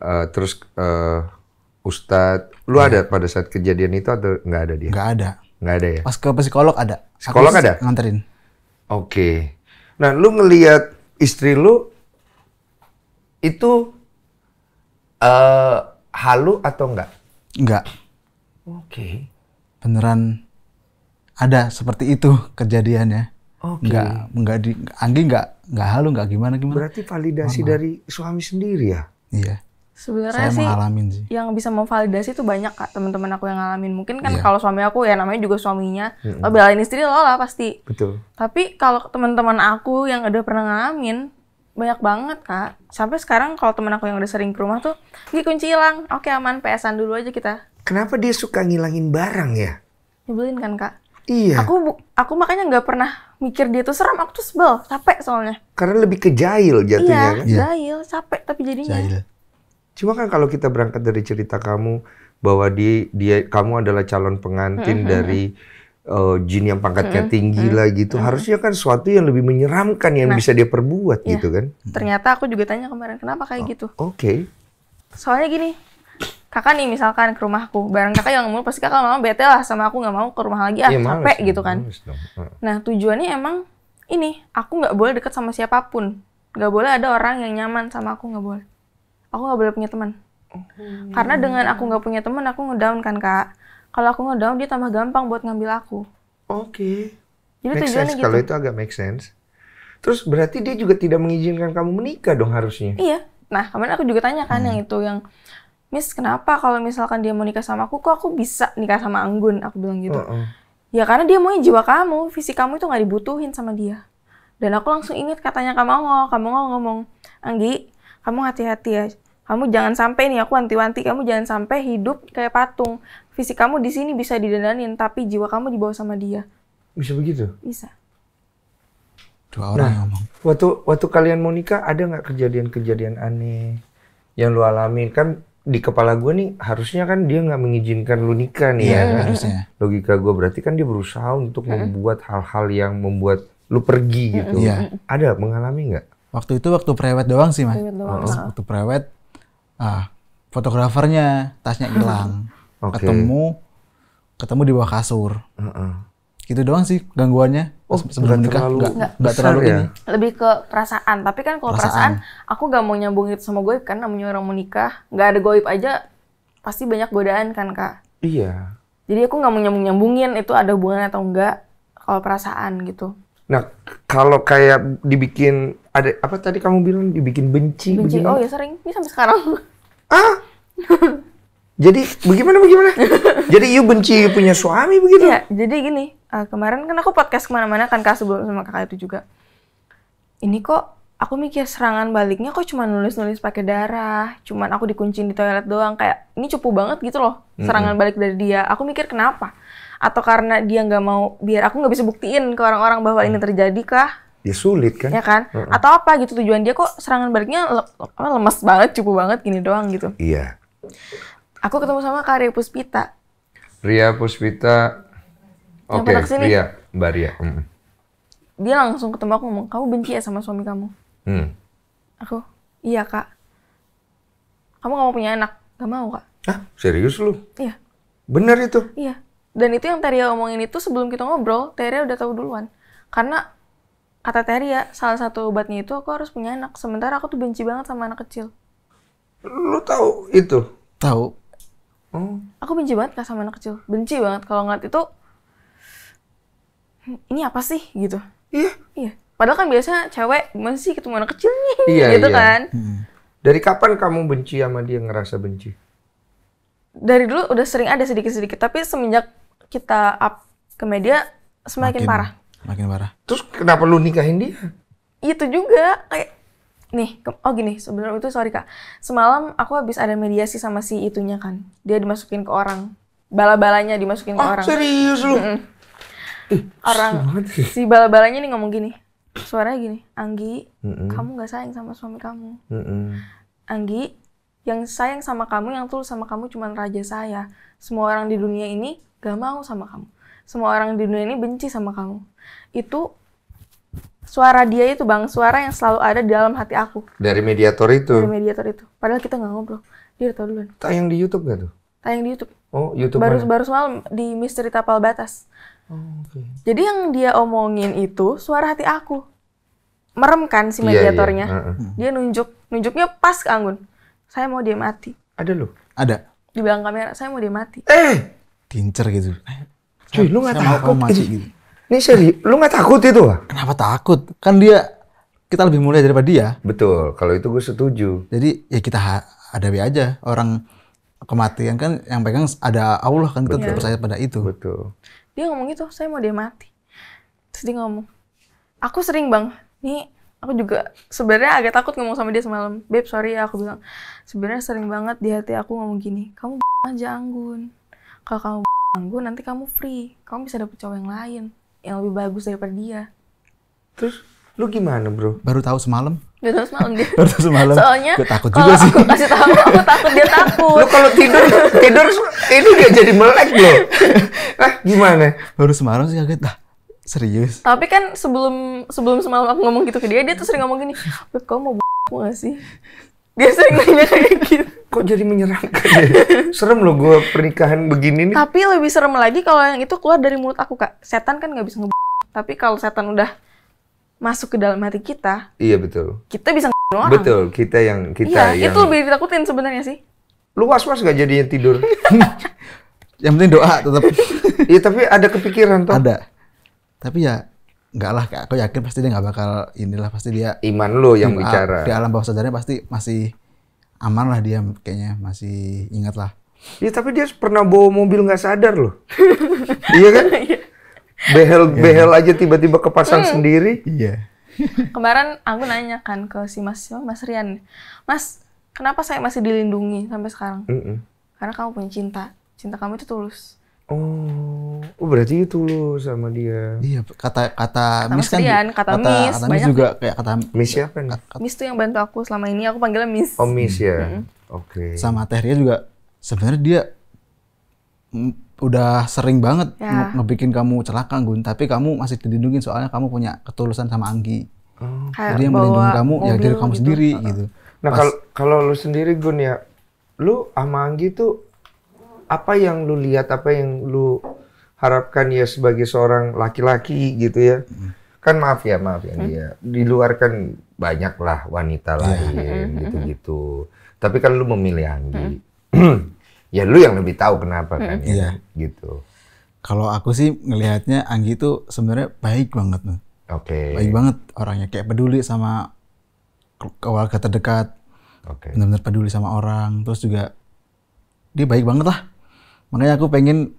uh, terus uh, eh, Ustadz, lu ya. ada pada saat kejadian itu atau nggak ada dia? Nggak ada. Nggak ada ya? Pas ke psikolog ada. Psikolog Aku ada? Nganterin. Oke. Okay. Nah, lu ngelihat istri lu itu uh, halu atau enggak? Enggak. Oke. Okay. Beneran ada seperti itu kejadiannya. Oke. Okay. Enggak enggak di Anggi enggak enggak halu enggak gimana gimana. Berarti validasi Mama. dari suami sendiri ya? Iya. Sebenarnya sih, sih yang bisa memvalidasi itu banyak kak teman-teman aku yang ngalamin. Mungkin kan yeah. kalau suami aku ya namanya juga suaminya, mm -hmm. lo belain istri lo lah pasti. Betul. Tapi kalau teman-teman aku yang udah pernah ngalamin banyak banget kak. Sampai sekarang kalau teman aku yang udah sering ke rumah tuh, dikunci kunci hilang, oke aman, PSan dulu aja kita. Kenapa dia suka ngilangin barang ya? Nyebelin kan kak. Iya. Aku aku makanya nggak pernah mikir dia tuh serem, aku tuh sebel, capek soalnya. Karena lebih ke jahil jatuhnya iya, kan? iya. jahil, capek tapi jadinya. Jahil. Cuma kan kalau kita berangkat dari cerita kamu bahwa dia, dia kamu adalah calon pengantin -hmm. dari uh, jin yang pangkatnya -hmm. tinggi -hmm. lah gitu, -hmm. harusnya kan suatu yang lebih menyeramkan yang nah, bisa dia perbuat ya, gitu kan. Ternyata aku juga tanya kemarin kenapa kayak oh, gitu. Oke. Okay. Soalnya gini, kakak nih misalkan ke rumahku bareng kakak yang ngomong pasti kakak mama bete lah sama aku nggak mau ke rumah lagi ah ya, capek gitu kan nah tujuannya emang ini aku nggak boleh dekat sama siapapun nggak boleh ada orang yang nyaman sama aku nggak boleh aku nggak boleh punya teman hmm. karena dengan aku nggak punya teman aku ngedown kan kak kalau aku ngedown dia tambah gampang buat ngambil aku oke okay. jadi make sense. gitu kalau itu agak make sense terus berarti dia juga tidak mengizinkan kamu menikah dong harusnya iya nah kemarin aku juga tanya kan hmm. yang itu yang Miss kenapa kalau misalkan dia mau nikah sama aku kok aku bisa nikah sama Anggun aku bilang gitu uh -uh. ya karena dia mau jiwa kamu visi kamu itu nggak dibutuhin sama dia dan aku langsung inget katanya kamu ngomong kamu ngomong Anggi kamu hati-hati ya kamu jangan sampai nih aku anti wanti kamu jangan sampai hidup kayak patung fisik kamu di sini bisa didandanin tapi jiwa kamu dibawa sama dia bisa begitu bisa dua orang nah, ngomong waktu waktu kalian mau nikah ada nggak kejadian-kejadian aneh yang lu alamin kan di kepala gue nih harusnya kan dia nggak mengizinkan lu nikah nih yeah, ya kan? harusnya. logika gue berarti kan dia berusaha untuk -hmm. membuat hal-hal yang membuat lu pergi gitu yeah. ada mengalami nggak waktu itu waktu prewed doang sih mas waktu prewed ah fotografernya tasnya hilang okay. ketemu ketemu di bawah kasur uh -uh. gitu doang sih gangguannya oh, sebelum nikah terlalu, gak, gak terlalu ya? ini lebih ke perasaan tapi kan kalau perasaan. perasaan aku gak mau nyambung itu sama goib kan namanya orang mau nikah nggak ada goib aja pasti banyak godaan kan kak iya jadi aku nggak mau nyambung nyambungin itu ada hubungannya atau enggak kalau perasaan gitu Nah, kalau kayak dibikin ada apa tadi kamu bilang dibikin benci benci begini. oh ya sering ini sampai sekarang ah jadi bagaimana bagaimana jadi you benci punya suami begitu Iya. jadi gini uh, kemarin kan aku podcast kemana-mana kan kasus belum sama kakak itu juga ini kok aku mikir serangan baliknya kok cuma nulis-nulis pakai darah cuman aku dikunciin di toilet doang kayak ini cupu banget gitu loh serangan mm -hmm. balik dari dia aku mikir kenapa atau karena dia nggak mau biar aku nggak bisa buktiin ke orang-orang bahwa ini hmm. terjadi kah? Ya sulit kan? Ya kan? Hmm. Atau apa gitu tujuan dia kok serangan baliknya le lemas banget, cupu banget gini doang gitu. Iya. Aku ketemu sama Kak Ria Puspita. Ria Puspita. Oke, okay, Ria, Mbak Ria. Mm. Dia langsung ketemu aku ngomong, "Kamu benci ya sama suami kamu?" Hmm. Aku, "Iya, Kak." Kamu nggak mau punya anak? Gak mau, Kak. Hah? Serius lu? Iya. Bener itu? Iya dan itu yang Teria omongin itu sebelum kita ngobrol Teria udah tahu duluan karena kata Teria salah satu obatnya itu aku harus punya anak sementara aku tuh benci banget sama anak kecil lu tahu itu tahu hmm. aku benci banget sama anak kecil benci banget kalau ngeliat itu hmm, ini apa sih gitu iya iya padahal kan biasanya cewek masih sih ketemu anak kecil nih iya, gitu iya. kan hmm. dari kapan kamu benci sama dia ngerasa benci dari dulu udah sering ada sedikit-sedikit tapi semenjak kita up ke media semakin makin, parah. Makin parah. Terus kenapa lu nikahin dia? Itu juga kayak nih, oh gini, sebenarnya itu sorry Kak. Semalam aku habis ada mediasi sama si itunya kan. Dia dimasukin ke orang. Bala-balanya dimasukin ah, ke orang. serius lu? Mm -mm. Ih, orang si bala-balanya nih ngomong gini. Suaranya gini, Anggi, mm -mm. kamu nggak sayang sama suami kamu. Mm -mm. Anggi, yang sayang sama kamu, yang tulus sama kamu cuma raja saya. Semua orang di dunia ini gak mau sama kamu semua orang di dunia ini benci sama kamu itu suara dia itu bang suara yang selalu ada di dalam hati aku dari mediator itu dari mediator itu padahal kita nggak ngobrol dia udah tahu duluan tayang di YouTube gak tuh tayang di YouTube oh YouTube baru mana? baru semalam di Misteri Tapal Batas oh, okay. jadi yang dia omongin itu suara hati aku merem kan si iya, iya, mediatornya yeah, yeah. Hmm. dia nunjuk nunjuknya pas ke Anggun saya mau dia mati ada loh ada di belakang kamera saya mau dia mati eh diincer gitu. Cuy, lu nggak takut? ini, mati, gitu. Ini seri, lu nggak takut itu? Kenapa takut? Kan dia kita lebih mulia daripada dia. Betul, kalau itu gue setuju. Jadi ya kita hadapi aja orang kematian kan yang pegang ada Allah kan kita tidak percaya pada itu. Betul. Dia ngomong gitu, saya mau dia mati. Terus dia ngomong, aku sering bang, nih aku juga sebenarnya agak takut ngomong sama dia semalam. Beb, sorry ya aku bilang. Sebenarnya sering banget di hati aku ngomong gini, kamu aja anggun kalau kamu ganggu nanti kamu free kamu bisa dapet cowok yang lain yang lebih bagus daripada dia terus lu gimana bro baru tahu semalam baru tahu semalam dia baru tahu semalam soalnya gue takut juga sih aku kasih tahu aku takut dia takut lu kalau tidur tidur ini gak jadi melek lo. nah, eh, gimana baru semalam sih kaget lah Serius. Tapi kan sebelum sebelum semalam aku ngomong gitu ke dia, dia tuh sering ngomong gini, kamu mau b***** gak sih? Dia sering nanya kayak gitu. Kok jadi menyeramkan ya? Serem loh gue pernikahan begini nih. Tapi lebih serem lagi kalau yang itu keluar dari mulut aku, Kak. Setan kan nggak bisa nge Tapi kalau setan udah masuk ke dalam hati kita. Iya, betul. Kita bisa nge orang. Betul, kita yang kita iya, yang... itu lebih ditakutin sebenarnya sih. Lu was-was gak jadinya tidur? yang penting doa tetap. Iya, tapi ada kepikiran tuh. Ada. Tapi ya enggak lah kak aku yakin pasti dia nggak bakal inilah pasti dia iman lo yang di, hmm, bicara ah, di alam bawah sadarnya pasti masih aman lah dia kayaknya masih ingat lah Iya tapi dia pernah bawa mobil nggak sadar loh iya kan iya. behel iya. behel aja tiba-tiba kepasang hmm. sendiri iya kemarin aku nanya kan ke si mas mas Rian mas kenapa saya masih dilindungi sampai sekarang mm -mm. karena kamu punya cinta cinta kamu itu tulus Oh, oh berarti itu lo sama dia. Iya, kata kata, kata Miss kan. kata, kata Miss. Kata Miss juga kayak kata Miss siapa nih? Kata, Miss tuh yang bantu aku selama ini, aku panggilnya Miss. Oh, Miss ya. Mm -hmm. Oke. Okay. Sama Teh Ria juga sebenarnya dia udah sering banget ya. ngebikin kamu celaka Gun, tapi kamu masih dilindungi soalnya kamu punya ketulusan sama Anggi. Oh. Kayak Jadi yang melindungi kamu ya diri kamu gitu. sendiri gitu. Nah, kalau kalau lu sendiri Gun ya, lu sama Anggi tuh apa yang lu lihat, apa yang lu harapkan ya sebagai seorang laki-laki gitu ya. Kan maaf ya, maaf ya dia. Hmm? Di luar kan banyak lah wanita iya. lain hmm, hmm, gitu-gitu. Tapi kan lu memilih Anggi. ya lu yang lebih tahu kenapa kan ya. Iya. Gitu. Kalau aku sih ngelihatnya Anggi itu sebenarnya baik banget Oke. Okay. Baik banget orangnya kayak peduli sama keluarga terdekat. Oke. Okay. Benar-benar peduli sama orang, terus juga dia baik banget lah makanya aku pengen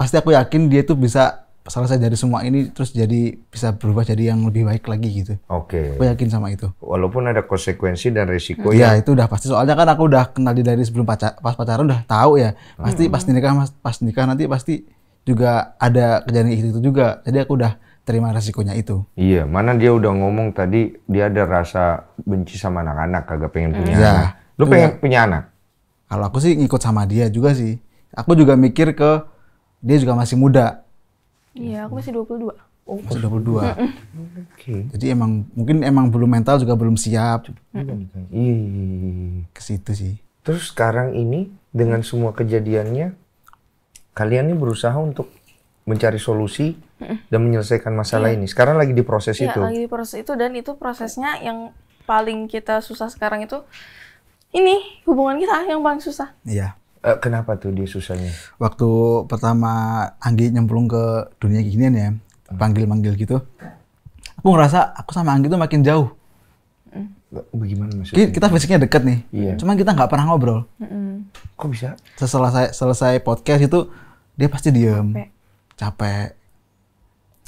pasti aku yakin dia tuh bisa selesai dari semua ini terus jadi bisa berubah jadi yang lebih baik lagi gitu. Oke. Okay. Aku yakin sama itu. Walaupun ada konsekuensi dan risiko Iya, ya. itu udah pasti. Soalnya kan aku udah kenal dia dari sebelum pacar, pas pacaran udah tahu ya. Pasti hmm. pas nikah mas pas nikah nanti pasti juga ada kejadian itu, itu juga. Jadi aku udah terima resikonya itu. Iya, mana dia udah ngomong tadi dia ada rasa benci sama anak-anak kagak pengen punya hmm. Lu pengen ya. punya anak? Kalau aku sih ngikut sama dia juga sih. Aku juga mikir ke dia juga masih muda. Iya, aku masih 22. Oh, masih 22. Oke. Okay. Jadi emang mungkin emang belum mental juga belum siap. Iya, iya, iya, iya. Ke situ sih. Terus sekarang ini dengan semua kejadiannya kalian ini berusaha untuk mencari solusi dan menyelesaikan masalah ini. Sekarang lagi di proses ya, itu. lagi di proses itu dan itu prosesnya yang paling kita susah sekarang itu ini hubungan kita yang paling susah. Iya. Eh, kenapa tuh dia susahnya? Waktu pertama Anggi nyemplung ke dunia gini ya, panggil-manggil gitu. Aku ngerasa aku sama Anggi tuh makin jauh. Bagaimana maksudnya? Kita basicnya deket nih. Iya. Cuman kita nggak pernah ngobrol. Kok bisa? Selesai selesai podcast itu dia pasti diem, capek. capek.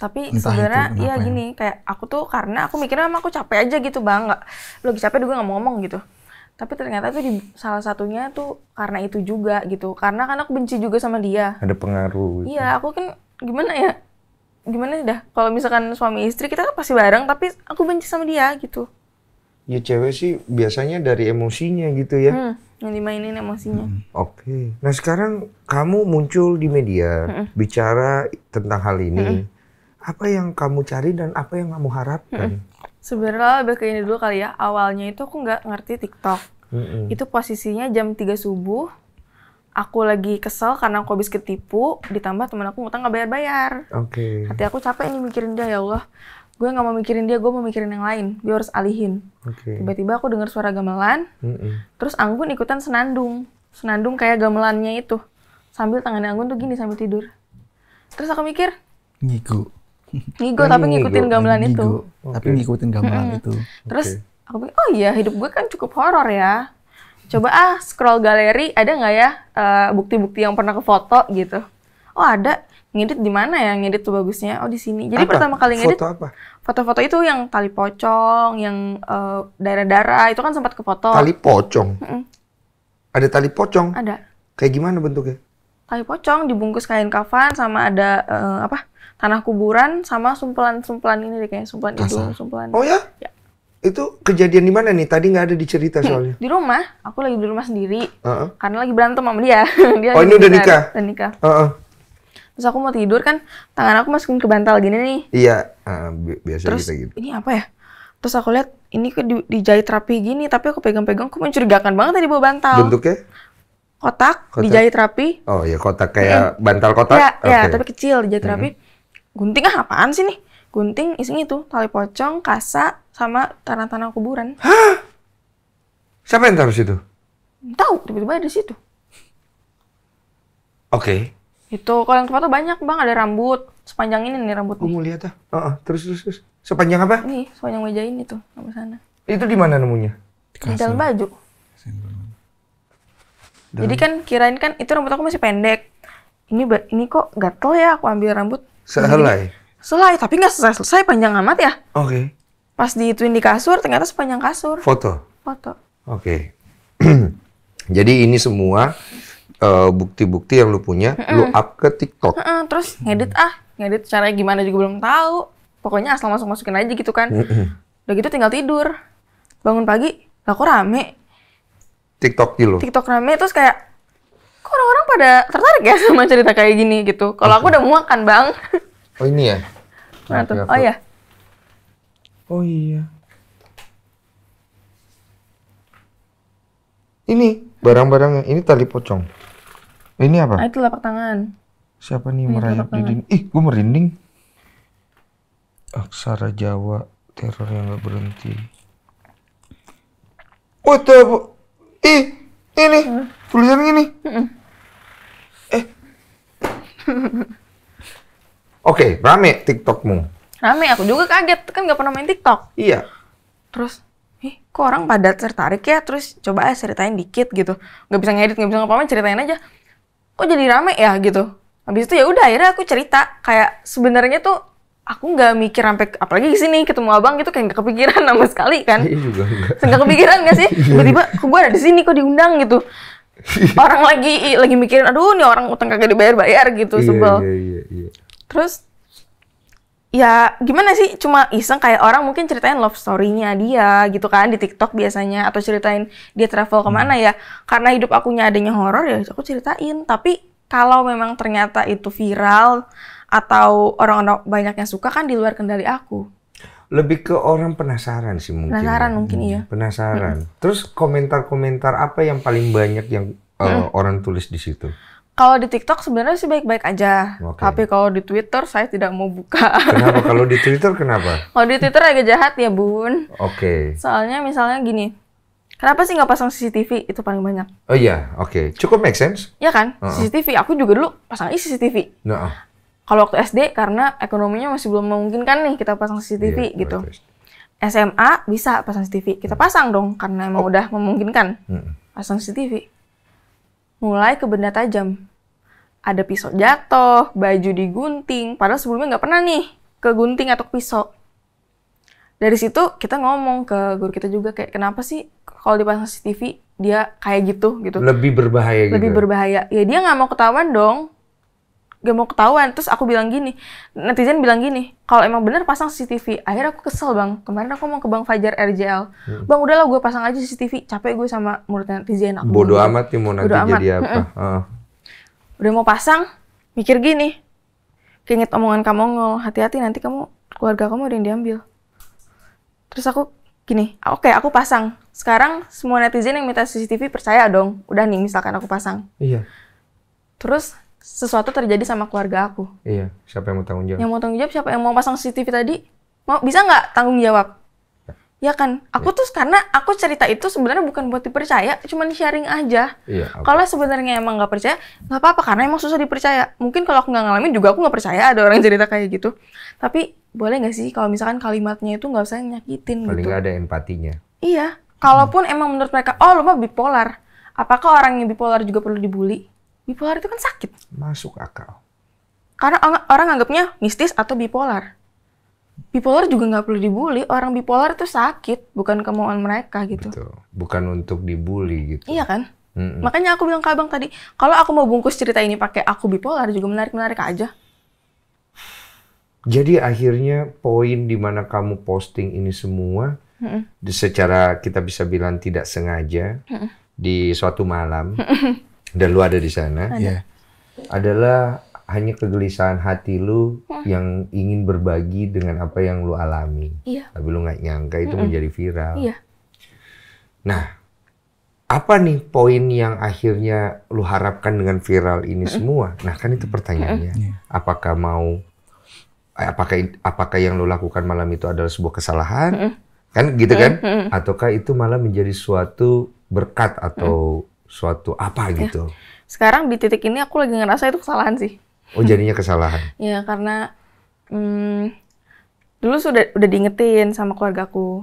Tapi sebenarnya iya ya. gini, kayak aku tuh karena aku mikirnya emang aku capek aja gitu bang, nggak lagi capek juga nggak mau ngomong gitu tapi ternyata itu di, salah satunya tuh karena itu juga gitu karena kan aku benci juga sama dia ada pengaruh gitu. iya aku kan gimana ya gimana dah kalau misalkan suami istri kita kan pasti bareng tapi aku benci sama dia gitu ya cewek sih biasanya dari emosinya gitu ya hmm, yang dimainin emosinya hmm, oke okay. nah sekarang kamu muncul di media hmm. bicara tentang hal ini hmm. apa yang kamu cari dan apa yang kamu harapkan hmm. Sebenarnya lebih ke ini dulu kali ya. Awalnya itu aku nggak ngerti TikTok. Mm-hmm. Itu posisinya jam 3 subuh. Aku lagi kesel karena aku habis ketipu, ditambah teman aku ngutang nggak bayar-bayar. Oke. Okay. Hati aku capek ini mikirin dia ya Allah. Gue nggak mau mikirin dia, gue mau mikirin yang lain. Gue harus alihin. Okay. Tiba-tiba aku dengar suara gamelan. Mm-hmm. Terus Anggun ikutan senandung. Senandung kayak gamelannya itu. Sambil tangannya Anggun tuh gini sambil tidur. Terus aku mikir, Ngiku. Ngigo tapi ngikutin gamelan itu. Tapi ngikutin gamelan hmm. itu. Terus aku bilang, oh iya hidup gue kan cukup horor ya. Coba ah scroll galeri ada nggak ya eh, bukti-bukti yang pernah ke foto gitu. Oh ada. Ngedit di mana ya? Ngedit tuh bagusnya. Oh di sini. Jadi pertama kali ngedit foto apa? Foto-foto itu yang tali pocong, yang eh, darah-darah itu kan sempat ke foto. Tali pocong. Ada tali pocong? Ada. Kayak gimana bentuknya? Tali pocong dibungkus kain kafan sama ada uh, apa? tanah kuburan sama sumpelan-sumpelan ini deh kayaknya sumpelan itu sumpelan. Oh ya? ya? Itu kejadian di mana nih? Tadi nggak ada dicerita soalnya. Di rumah, aku lagi di rumah sendiri. Uh-uh. Karena lagi berantem sama dia. dia oh, ini udah nikah. Udah nikah. Uh-uh. Terus aku mau tidur kan, tangan aku masukin ke bantal gini nih. Iya, uh, bi- biasa Terus, kita gitu, gitu. Ini apa ya? Terus aku lihat ini di, dijahit rapi gini, tapi aku pegang-pegang, aku mencurigakan banget tadi bawa bantal. Bentuknya? Kotak, kotak, dijahit rapi. Oh iya, kotak kayak bantal kotak. Iya, okay. ya, tapi kecil dijahit hmm. rapi gunting ah apaan sih nih gunting isinya itu tali pocong kasa sama tanah-tanah kuburan Hah? siapa yang taruh situ tahu tiba-tiba ada situ oke okay. itu kalau yang tuh banyak bang ada rambut sepanjang ini nih rambut gue mau lihat ah uh -uh. terus terus terus sepanjang apa nih sepanjang meja ini tuh sama sana itu di mana nemunya di dalam baju dalam. jadi kan kirain kan itu rambut aku masih pendek ini ini kok gatel ya aku ambil rambut Sehelai? Selai, tapi nggak selesai-selesai panjang amat ya. Oke. Okay. Pas dituin di kasur, ternyata sepanjang kasur. Foto? Foto. Oke. Okay. Jadi ini semua eh, bukti-bukti uh, yang lu punya, mm -mm. lu up ke TikTok. Mm -mm. Terus ngedit ah, ngedit caranya gimana juga belum tahu. Pokoknya asal masuk-masukin aja gitu kan. Mm -mm. Udah gitu tinggal tidur. Bangun pagi, lah rame? TikTok gitu. TikTok rame terus kayak kok orang-orang pada tertarik ya sama cerita kayak gini gitu. Kalau aku udah muak kan bang. Oh ini ya? Nah, Oh iya. Oh iya. Ini barang-barang ini tali pocong. Ini apa? Ah, itu lapak tangan. Siapa nih merayap di dinding? Ih, gue merinding. Aksara Jawa, teror yang gak berhenti. What the... Ih, ini. Tulisan gini. Oke, okay, rame TikTokmu. Rame, aku juga kaget. Kan nggak pernah main TikTok. Iya. Terus, ih kok orang pada tertarik ya? Terus coba aja ya ceritain dikit gitu. Gak bisa ngedit, gak bisa ngapain, ceritain aja. Kok jadi rame ya gitu. Habis itu ya udah akhirnya aku cerita. Kayak sebenarnya tuh aku nggak mikir sampai apalagi di sini ketemu abang gitu kayak nggak kepikiran sama sekali kan Iya juga nggak kepikiran nggak sih iya. tiba-tiba kok gue ada di sini kok diundang gitu orang lagi lagi mikirin aduh nih orang utang kagak dibayar-bayar gitu iya, sebel. Iya, iya, iya. Terus ya gimana sih cuma iseng kayak orang mungkin ceritain love story-nya dia gitu kan di TikTok biasanya atau ceritain dia travel kemana hmm. ya karena hidup akunya adanya horor ya aku ceritain tapi kalau memang ternyata itu viral atau orang-orang banyak yang suka kan di luar kendali aku lebih ke orang penasaran sih mungkin. Penasaran mungkin iya. Penasaran. Hmm. Terus komentar-komentar apa yang paling banyak yang uh, hmm. orang tulis di situ? Kalau di TikTok sebenarnya sih baik-baik aja. Okay. Tapi kalau di Twitter saya tidak mau buka. Kenapa? Kalau di Twitter kenapa? kalau di Twitter agak jahat ya bun. Oke. Okay. Soalnya misalnya gini, Kenapa sih nggak pasang CCTV? Itu paling banyak. Oh iya, oke. Okay. Cukup make sense. Iya kan? Uh -uh. CCTV. Aku juga dulu pasang CCTV. -uh. Nah, ah. Kalau waktu SD karena ekonominya masih belum memungkinkan nih kita pasang CCTV yeah, gitu. SMA bisa pasang CCTV. Kita hmm. pasang dong karena emang oh. udah memungkinkan. Hmm. Pasang CCTV. Mulai ke benda tajam. Ada pisau jatuh, baju digunting. Padahal sebelumnya nggak pernah nih ke gunting atau pisau. Dari situ kita ngomong ke guru kita juga kayak kenapa sih kalau dipasang CCTV dia kayak gitu gitu. Lebih berbahaya gitu. Lebih berbahaya. Ya dia nggak mau ketahuan dong gak mau ketahuan terus aku bilang gini netizen bilang gini kalau emang bener pasang CCTV akhirnya aku kesel bang kemarin aku mau ke bang Fajar RJL hmm. bang udahlah gue pasang aja CCTV capek gue sama menurut netizen aku bodoh amat nih mau nanti Bodo jadi amat. apa Uh. udah mau pasang mikir gini keinget omongan kamu ngol hati-hati nanti kamu keluarga kamu udah yang diambil terus aku gini oke okay, aku pasang sekarang semua netizen yang minta CCTV percaya dong udah nih misalkan aku pasang iya terus sesuatu terjadi sama keluarga aku. Iya, siapa yang mau tanggung jawab? Yang mau tanggung jawab siapa yang mau pasang CCTV tadi? Mau bisa nggak tanggung jawab? Ya iya kan, aku ya. tuh karena aku cerita itu sebenarnya bukan buat dipercaya, cuman sharing aja. Iya. Kalau sebenarnya emang nggak percaya, nggak apa-apa karena emang susah dipercaya. Mungkin kalau aku nggak ngalamin juga aku nggak percaya ada orang cerita kayak gitu. Tapi boleh nggak sih kalau misalkan kalimatnya itu nggak usah nyakitin Paling gitu. Paling ada empatinya. Iya. Kalaupun hmm. emang menurut mereka, oh lu mah bipolar. Apakah orang yang bipolar juga perlu dibully? bipolar itu kan sakit. Masuk akal. Karena orang anggapnya mistis atau bipolar. Bipolar juga nggak perlu dibully. Orang bipolar itu sakit, bukan kemauan mereka gitu. Betul. Bukan untuk dibully gitu. Iya kan? Mm -mm. Makanya aku bilang ke abang tadi, kalau aku mau bungkus cerita ini pakai aku bipolar juga menarik-menarik aja. Jadi akhirnya poin di mana kamu posting ini semua mm -mm. secara kita bisa bilang tidak sengaja mm -mm. di suatu malam. Mm -mm dan lu ada di sana ada. Iya. adalah hanya kegelisahan hati lu hmm. yang ingin berbagi dengan apa yang lu alami yeah. tapi lu nggak nyangka itu mm menjadi viral yeah. nah apa nih poin yang akhirnya lu harapkan dengan viral ini mm semua nah kan itu pertanyaannya mm apakah mau eh, apakah apakah yang lu lakukan malam itu adalah sebuah kesalahan mm kan gitu kan ataukah itu malah menjadi suatu berkat atau mm suatu apa ya. gitu. Sekarang di titik ini aku lagi ngerasa itu kesalahan sih. Oh jadinya kesalahan. ya karena hmm, dulu sudah udah diingetin sama keluargaku,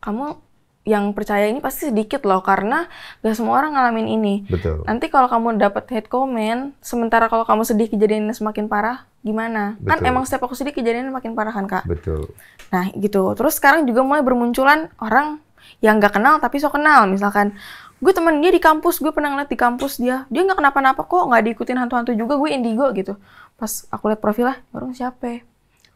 kamu yang percaya ini pasti sedikit loh karena gak semua orang ngalamin ini. Betul. Nanti kalau kamu dapat hate comment, sementara kalau kamu sedih kejadiannya semakin parah, gimana? Kan Betul. Kan emang setiap aku sedih kejadiannya makin parah kan kak. Betul. Nah gitu. Terus sekarang juga mulai bermunculan orang yang gak kenal tapi sok kenal misalkan gue temen dia di kampus gue pernah ngeliat di kampus dia dia nggak kenapa-napa kok nggak diikutin hantu-hantu juga gue indigo gitu pas aku liat profilnya ah, orang siapa ya?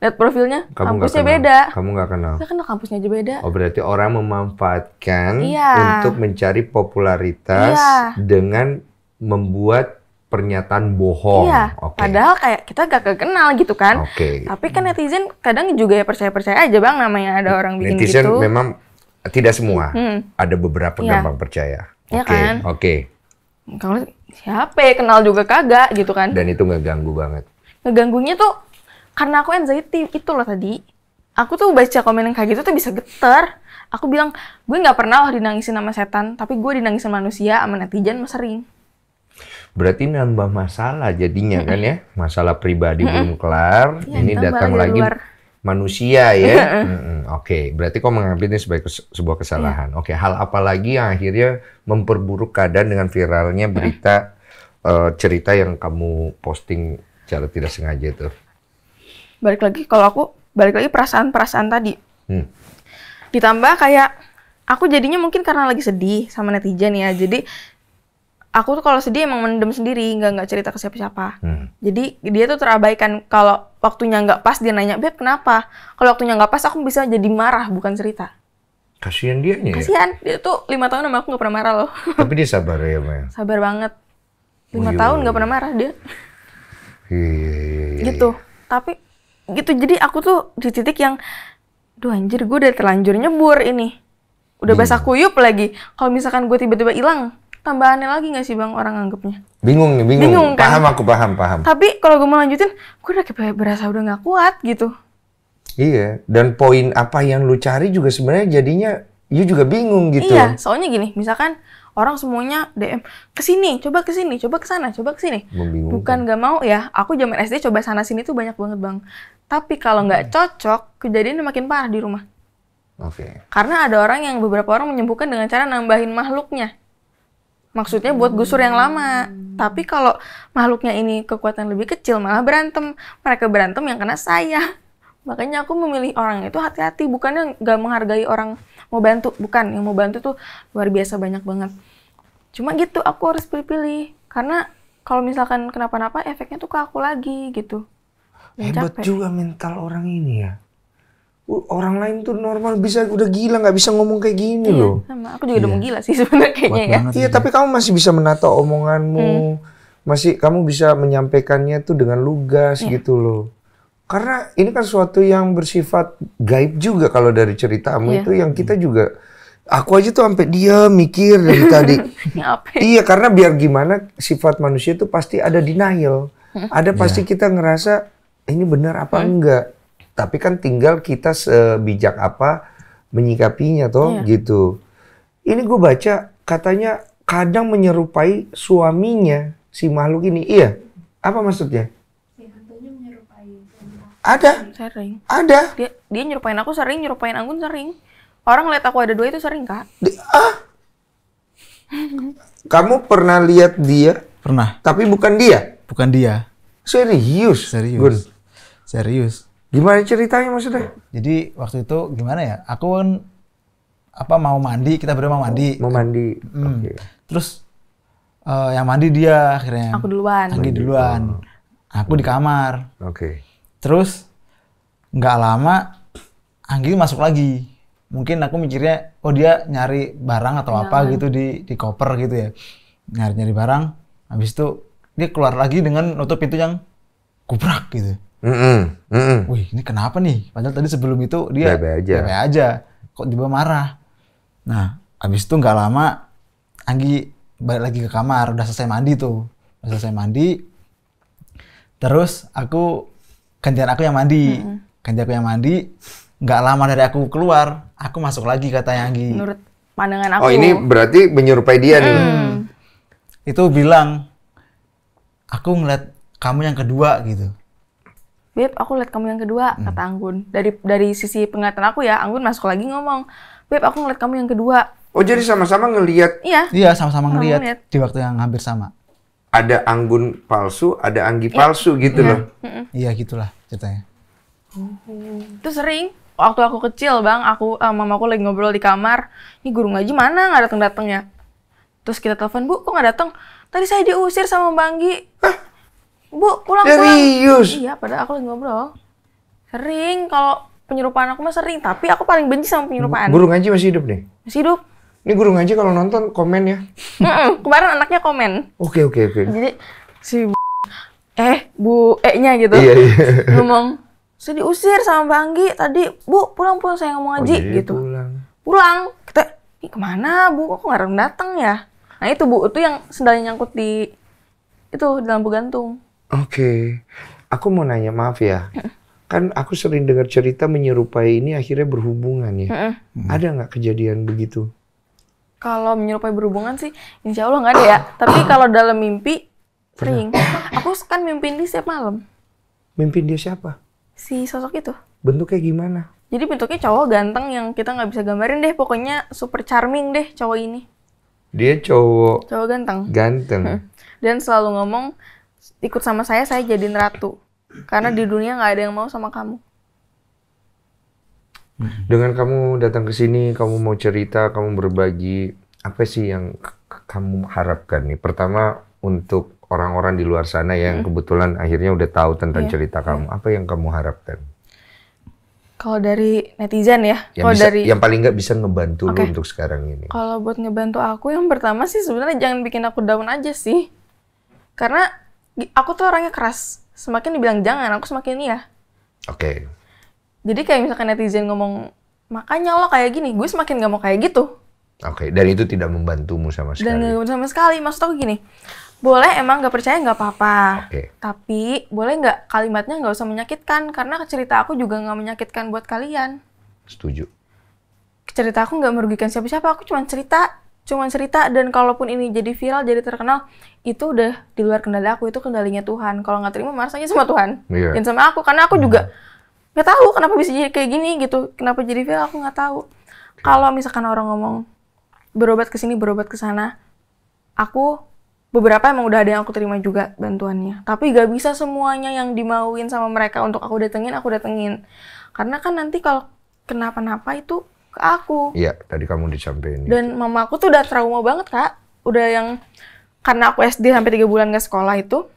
lihat profilnya kamu kampusnya beda kamu nggak kenal kamu kenal kampusnya aja beda oh berarti orang memanfaatkan iya. untuk mencari popularitas iya. dengan membuat pernyataan bohong. Iya, okay. padahal kayak kita gak kenal gitu kan. Oke. Okay. Tapi kan netizen kadang juga ya percaya-percaya aja bang namanya ada orang bikin netizen gitu. Netizen memang tidak semua, hmm. ada beberapa yang gampang percaya ya kan oke okay. kalau siapa ya kenal juga kagak gitu kan dan itu ganggu banget ngeganggunya tuh karena aku anxiety itu loh tadi aku tuh baca komen yang kayak gitu tuh bisa geter aku bilang gue nggak pernah loh dinangisin sama setan tapi gue dinangisin manusia sama netizen mas sering berarti nambah masalah jadinya kan ya masalah pribadi belum kelar ya, ini datang lagi luar manusia ya. Oke, okay. berarti kau mengambil ini sebagai sebuah kesalahan. Iya. Oke, okay. hal apa lagi yang akhirnya memperburuk keadaan dengan viralnya iya. berita uh, cerita yang kamu posting cara tidak sengaja itu? Balik lagi kalau aku balik lagi perasaan-perasaan tadi. Hmm. Ditambah kayak aku jadinya mungkin karena lagi sedih sama netizen ya. Jadi aku tuh kalau sedih emang mendem sendiri, nggak nggak cerita ke siapa-siapa. Hmm. Jadi dia tuh terabaikan kalau waktunya nggak pas dia nanya, "Beb, kenapa?" Kalau waktunya nggak pas aku bisa jadi marah bukan cerita. Kasihan dia nih. Ya. Kasihan. Ya? Dia tuh lima tahun sama aku nggak pernah marah loh. Tapi dia sabar ya, Maya? Sabar banget. Lima tahun nggak pernah marah dia. Iya, iya, iya, iya Gitu. Tapi gitu jadi aku tuh di titik yang duh anjir gue udah terlanjur nyebur ini udah hmm. basah kuyup lagi kalau misalkan gue tiba-tiba hilang tambahannya lagi nggak sih bang orang anggapnya? Bingung nih, bingung. bingung kan? Paham aku paham paham. Tapi kalau gue mau lanjutin, gue udah kayak berasa udah nggak kuat gitu. Iya, dan poin apa yang lu cari juga sebenarnya jadinya you juga bingung gitu. Iya, soalnya gini, misalkan orang semuanya DM ke sini, coba ke sini, coba ke sana, coba ke sini. Bukan gak mau ya, aku zaman SD coba sana sini tuh banyak banget, Bang. Tapi kalau nggak hmm. cocok, kejadiannya makin parah di rumah. Oke. Okay. Karena ada orang yang beberapa orang menyembuhkan dengan cara nambahin makhluknya maksudnya buat gusur yang lama. Tapi kalau makhluknya ini kekuatan lebih kecil malah berantem. Mereka berantem yang kena saya. Makanya aku memilih orang itu hati-hati, bukannya nggak menghargai orang mau bantu, bukan yang mau bantu tuh luar biasa banyak banget. Cuma gitu aku harus pilih-pilih karena kalau misalkan kenapa-napa efeknya tuh ke aku lagi gitu. Hebat juga mental orang ini ya. Uh, orang lain tuh normal bisa udah gila nggak bisa ngomong kayak gini iya, loh. Sama. Aku juga iya. udah mau gila sih sebenarnya kayaknya ya. Iya, tapi kamu masih bisa menata omonganmu. Hmm. Masih kamu bisa menyampaikannya tuh dengan lugas iya. gitu loh. Karena ini kan suatu yang bersifat gaib juga kalau dari ceritamu iya. itu yang kita juga aku aja tuh sampai dia mikir dari tadi. Ya? iya, karena biar gimana sifat manusia itu pasti ada denial. Hmm. Ada pasti yeah. kita ngerasa ini benar apa hmm. enggak tapi kan tinggal kita sebijak apa menyikapinya toh iya. gitu. Ini gue baca katanya kadang menyerupai suaminya si makhluk ini. Iya. Apa maksudnya? Ada. Sering. Ada. Dia, dia nyerupain aku sering, nyerupain Anggun sering. Orang lihat aku ada dua itu sering, Kak. Di, ah. Kamu pernah lihat dia? Pernah. Tapi bukan dia? Bukan dia. Serius? Serius. Good. Serius. Gimana ceritanya maksudnya? Jadi waktu itu gimana ya? Aku kan apa mau mandi, kita berdua mau mandi. Mau mandi. Hmm. Okay. Terus uh, yang mandi dia akhirnya. Aku duluan. Aku duluan. Aku di kamar. Oke. Okay. Terus nggak lama Anggi masuk lagi. Mungkin aku mikirnya oh dia nyari barang atau ya. apa iya. gitu di di koper gitu ya. Nyari-nyari barang. Habis itu dia keluar lagi dengan nutup pintu yang kubrak gitu. Mm -mm, mm -mm. Wih, ini kenapa nih? Padahal tadi sebelum itu dia bebe aja. Bebe aja. Kok tiba marah? Nah, habis itu nggak lama Anggi balik lagi ke kamar, udah selesai mandi tuh. Udah selesai mandi. Terus aku gantian aku yang mandi. Mm Gantian aku yang mandi. Nggak lama dari aku keluar, aku masuk lagi yang Anggi. Menurut pandangan oh, aku. Oh, ini berarti menyerupai dia mm. nih. Itu bilang aku ngeliat kamu yang kedua gitu. Beb, aku lihat kamu yang kedua, hmm. kata Anggun. Dari dari sisi penglihatan aku ya, Anggun masuk lagi ngomong, Beb, aku ngeliat kamu yang kedua. Oh, jadi sama-sama ngeliat? Iya. Iya, sama-sama ngeliat, ngeliat di waktu yang hampir sama. Ada Anggun palsu, ada Anggi iya. palsu gitu ya. loh. Iya, gitulah ceritanya. Mm-hmm. Itu sering. Waktu aku kecil, Bang, aku uh, mamaku lagi ngobrol di kamar. Ini guru ngaji mana nggak datang-datang ya? Terus kita telepon, Bu, kok nggak datang? Tadi saya diusir sama Banggi. Hah? Bu, pulang Serius? Iya, padahal aku lagi ngobrol. Sering, kalau penyerupaan aku mah sering. Tapi aku paling benci sama penyerupaan. Guru ngaji masih hidup nih? Masih hidup. Ini guru ngaji kalau nonton komen ya? kemarin anaknya komen. Oke, oke, oke. Jadi, si eh, bu, e nya gitu. Iya, iya. Ngomong, saya diusir sama Bang Anggi tadi. Bu, pulang-pulang saya ngomong ngaji. Oh, iya, gitu. pulang. Pulang. Kita, ini kemana bu? Kok nggak datang ya? Nah itu bu, itu yang sendalnya nyangkut di itu di lampu gantung okay. aku mau nanya maaf ya. Kan aku sering dengar cerita menyerupai ini akhirnya berhubungan ya. Hmm. Ada nggak kejadian begitu? Kalau menyerupai berhubungan sih, insya Allah nggak ada ya. Tapi kalau dalam mimpi sering. Aku kan mimpin dia setiap malam. Mimpin dia siapa? Si sosok itu. Bentuknya gimana? Jadi bentuknya cowok ganteng yang kita nggak bisa gambarin deh. Pokoknya super charming deh cowok ini. Dia cowok. Cowok ganteng. Ganteng. Dan selalu ngomong ikut sama saya saya jadi ratu karena di dunia nggak ada yang mau sama kamu dengan kamu datang ke sini kamu mau cerita kamu berbagi apa sih yang kamu harapkan nih pertama untuk orang-orang di luar sana ya, yang kebetulan akhirnya udah tahu tentang yeah. cerita kamu iya. apa yang kamu harapkan kalau dari netizen ya, yang kalau bisa, dari yang paling nggak bisa ngebantu okay. lu untuk sekarang ini. Kalau buat ngebantu aku, yang pertama sih sebenarnya jangan bikin aku daun aja sih, karena aku tuh orangnya keras. Semakin dibilang jangan, aku semakin iya. Oke. Okay. Jadi kayak misalkan netizen ngomong, makanya lo kayak gini, gue semakin gak mau kayak gitu. Oke, okay. dan itu tidak membantumu sama sekali. Dan gak membantu sama sekali. Maksud aku gini, boleh emang gak percaya gak apa-apa. Okay. Tapi boleh gak kalimatnya gak usah menyakitkan, karena cerita aku juga gak menyakitkan buat kalian. Setuju. Cerita aku gak merugikan siapa-siapa, aku cuma cerita cuma cerita dan kalaupun ini jadi viral jadi terkenal itu udah di luar kendali aku itu kendalinya Tuhan kalau nggak terima marahnya sama Tuhan yeah. dan sama aku karena aku juga hmm. nggak tahu kenapa bisa jadi kayak gini gitu kenapa jadi viral aku nggak tahu okay. kalau misalkan orang ngomong berobat ke sini berobat ke sana aku beberapa emang udah ada yang aku terima juga bantuannya tapi gak bisa semuanya yang dimauin sama mereka untuk aku datengin aku datengin karena kan nanti kalau kenapa-napa itu ke aku. Iya, tadi kamu disampaikan. Dan gitu. mama aku tuh udah trauma banget, Kak. Udah yang karena aku SD sampai tiga bulan gak sekolah itu,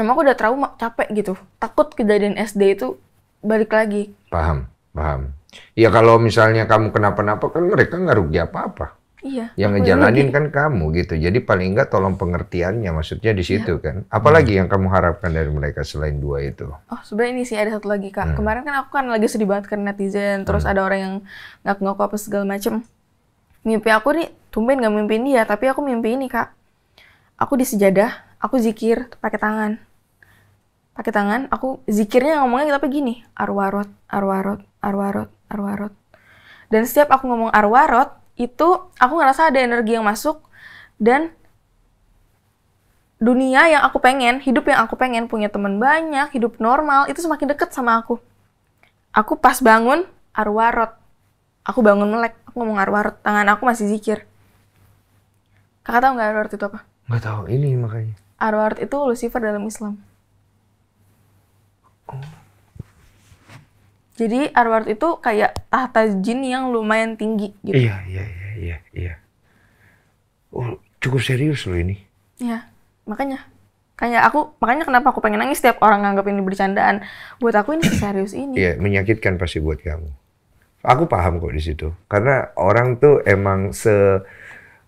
mama aku udah trauma, capek gitu. Takut kejadian SD itu balik lagi. Paham, paham. Ya kalau misalnya kamu kenapa-napa kan mereka nggak rugi apa-apa. Iya. Yang ngejalanin lagi. kan kamu gitu. Jadi paling enggak tolong pengertiannya maksudnya di situ iya. kan. Apalagi hmm. yang kamu harapkan dari mereka selain dua itu? Oh, sebenarnya ini sih ada satu lagi Kak. Hmm. Kemarin kan aku kan lagi sedih banget karena netizen, terus hmm. ada orang yang nggak ngaku apa segala macem. Mimpi aku nih, tumben nggak mimpi ini ya, tapi aku mimpi ini Kak. Aku di sejadah, aku zikir pakai tangan. Pakai tangan, aku zikirnya ngomongnya kita begini, arwarot, arwarot, arwarot. arwarot. Dan setiap aku ngomong arwarot, itu aku ngerasa ada energi yang masuk dan dunia yang aku pengen, hidup yang aku pengen, punya teman banyak, hidup normal, itu semakin deket sama aku. Aku pas bangun, arwarot. Aku bangun melek, aku ngomong arwarot, tangan aku masih zikir. Kakak tau gak arwarot itu apa? Gak tau, ini makanya. Arwarot itu Lucifer dalam Islam. Oh. Jadi Arward itu kayak tahta jin yang lumayan tinggi gitu. Iya, iya, iya, iya, iya. Oh, cukup serius loh ini. Iya, makanya. Kayak aku, makanya kenapa aku pengen nangis setiap orang nganggap ini bercandaan. Buat aku ini serius ini. Iya, menyakitkan pasti buat kamu. Aku paham kok di situ. Karena orang tuh emang se...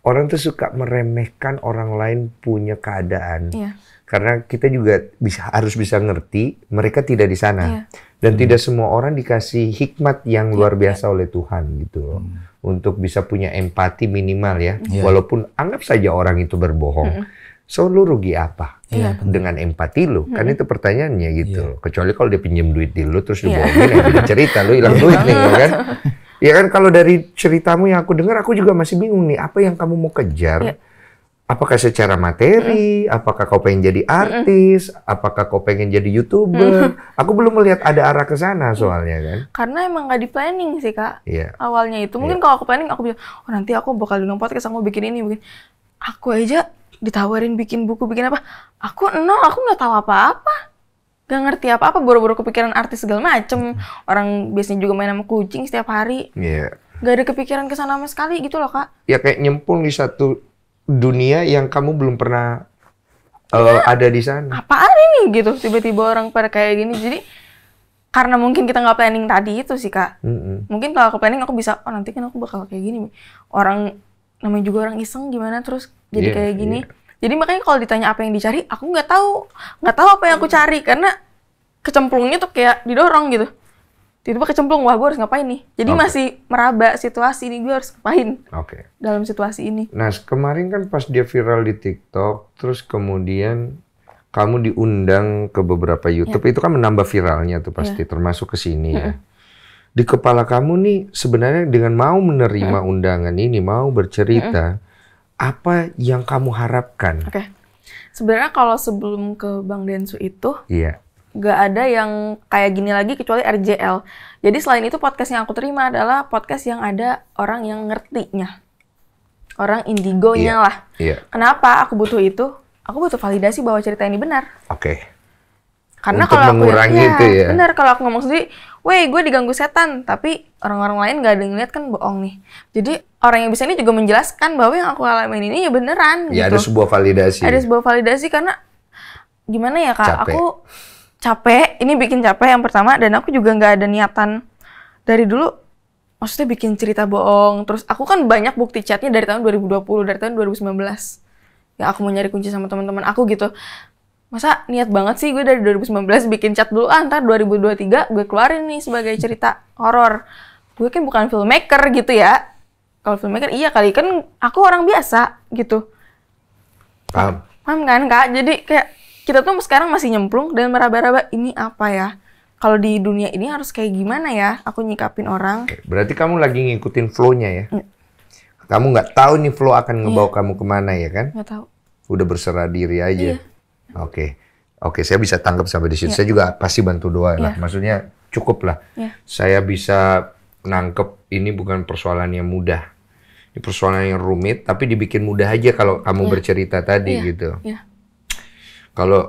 Orang tuh suka meremehkan orang lain punya keadaan. Iya karena kita juga bisa harus bisa ngerti mereka tidak di sana yeah. dan hmm. tidak semua orang dikasih hikmat yang luar biasa oleh Tuhan gitu loh hmm. untuk bisa punya empati minimal ya yeah. walaupun anggap saja orang itu berbohong hmm. so rugi apa yeah. Iya, iya. dengan empati lu kan hmm. kan itu pertanyaannya gitu yeah. kecuali kalau dia pinjam duit di lu terus dibohongin iya. yeah. cerita lu hilang duit nih ya kan ya kan kalau dari ceritamu yang aku dengar aku juga masih bingung nih apa yang kamu mau kejar yeah apakah secara materi, mm. apakah kau pengen jadi artis, mm. apakah kau pengen jadi youtuber. Mm. Aku belum melihat ada arah ke sana soalnya kan. Karena emang nggak di planning sih kak. Yeah. Awalnya itu mungkin yeah. kalau aku planning aku bilang, oh nanti aku bakal bilang podcast, aku mau bikin ini, Mungkin Aku aja ditawarin bikin buku, bikin apa? Aku nol, aku nggak tahu apa-apa. Gak ngerti apa-apa, boro-boro kepikiran artis segala macem. Orang biasanya juga main sama kucing setiap hari. Iya. Yeah. Gak ada kepikiran ke sana sama sekali gitu loh, Kak. Ya kayak nyempul di satu dunia yang kamu belum pernah uh, ada di sana. Apaan ini gitu tiba-tiba orang pada kayak gini jadi karena mungkin kita nggak planning tadi itu sih kak. Mm-hmm. Mungkin kalau aku planning aku bisa oh nanti kan aku bakal kayak gini orang namanya juga orang iseng gimana terus jadi yeah, kayak gini. Yeah. Jadi makanya kalau ditanya apa yang dicari, aku nggak tahu, nggak tahu apa yang aku cari karena kecemplungnya tuh kayak didorong gitu tiba-tiba kecemplung wah gue harus ngapain nih jadi okay. masih meraba situasi ini gue harus ngapain okay. dalam situasi ini nah kemarin kan pas dia viral di TikTok terus kemudian kamu diundang ke beberapa ya. YouTube ya. itu kan menambah viralnya tuh pasti ya. termasuk ke sini ya di kepala kamu nih sebenarnya dengan mau menerima undangan ini mau bercerita apa yang kamu harapkan okay. sebenarnya kalau sebelum ke Bang Densu itu yeah gak ada yang kayak gini lagi kecuali RJL. Jadi selain itu podcast yang aku terima adalah podcast yang ada orang yang ngertinya. Orang indigonya yeah. lah. Yeah. Kenapa aku butuh itu? Aku butuh validasi bahwa cerita ini benar. Oke. Okay. Karena Untuk kalau aku, ya, itu ya. Iya, benar kalau aku ngomong sendiri, "Weh, gue diganggu setan." Tapi orang-orang lain gak ada yang lihat kan bohong nih. Jadi orang yang bisa ini juga menjelaskan bahwa yang aku alami ini ya beneran ya, gitu. ada sebuah validasi. Ada sebuah validasi karena gimana ya, Kak? Capek. Aku capek ini bikin capek yang pertama dan aku juga nggak ada niatan dari dulu maksudnya bikin cerita bohong terus aku kan banyak bukti chatnya dari tahun 2020 dari tahun 2019 ya aku mau nyari kunci sama teman-teman aku gitu masa niat banget sih gue dari 2019 bikin chat dulu ah, ntar 2023 gue keluarin nih sebagai cerita horor gue kan bukan filmmaker gitu ya kalau filmmaker iya kali kan aku orang biasa gitu paham paham kan kak jadi kayak kita tuh sekarang masih nyemplung dan meraba-raba ini apa ya? Kalau di dunia ini harus kayak gimana ya? Aku nyikapin orang. Berarti kamu lagi ngikutin flow-nya ya? Mm. Kamu nggak tahu nih flow akan iya. ngebawa yeah. kamu kemana ya kan? Nggak tahu. Udah berserah diri aja. Iya. Oke. Yeah. Oke, okay. okay, saya bisa tangkap sampai di situ. Yeah. Saya juga pasti bantu doa lah. Maksudnya cukup lah. Yeah. Saya bisa nangkep ini bukan persoalan yang mudah. Ini persoalan yang rumit, tapi dibikin mudah aja kalau kamu yeah. bercerita tadi yeah. gitu. Yeah. Kalau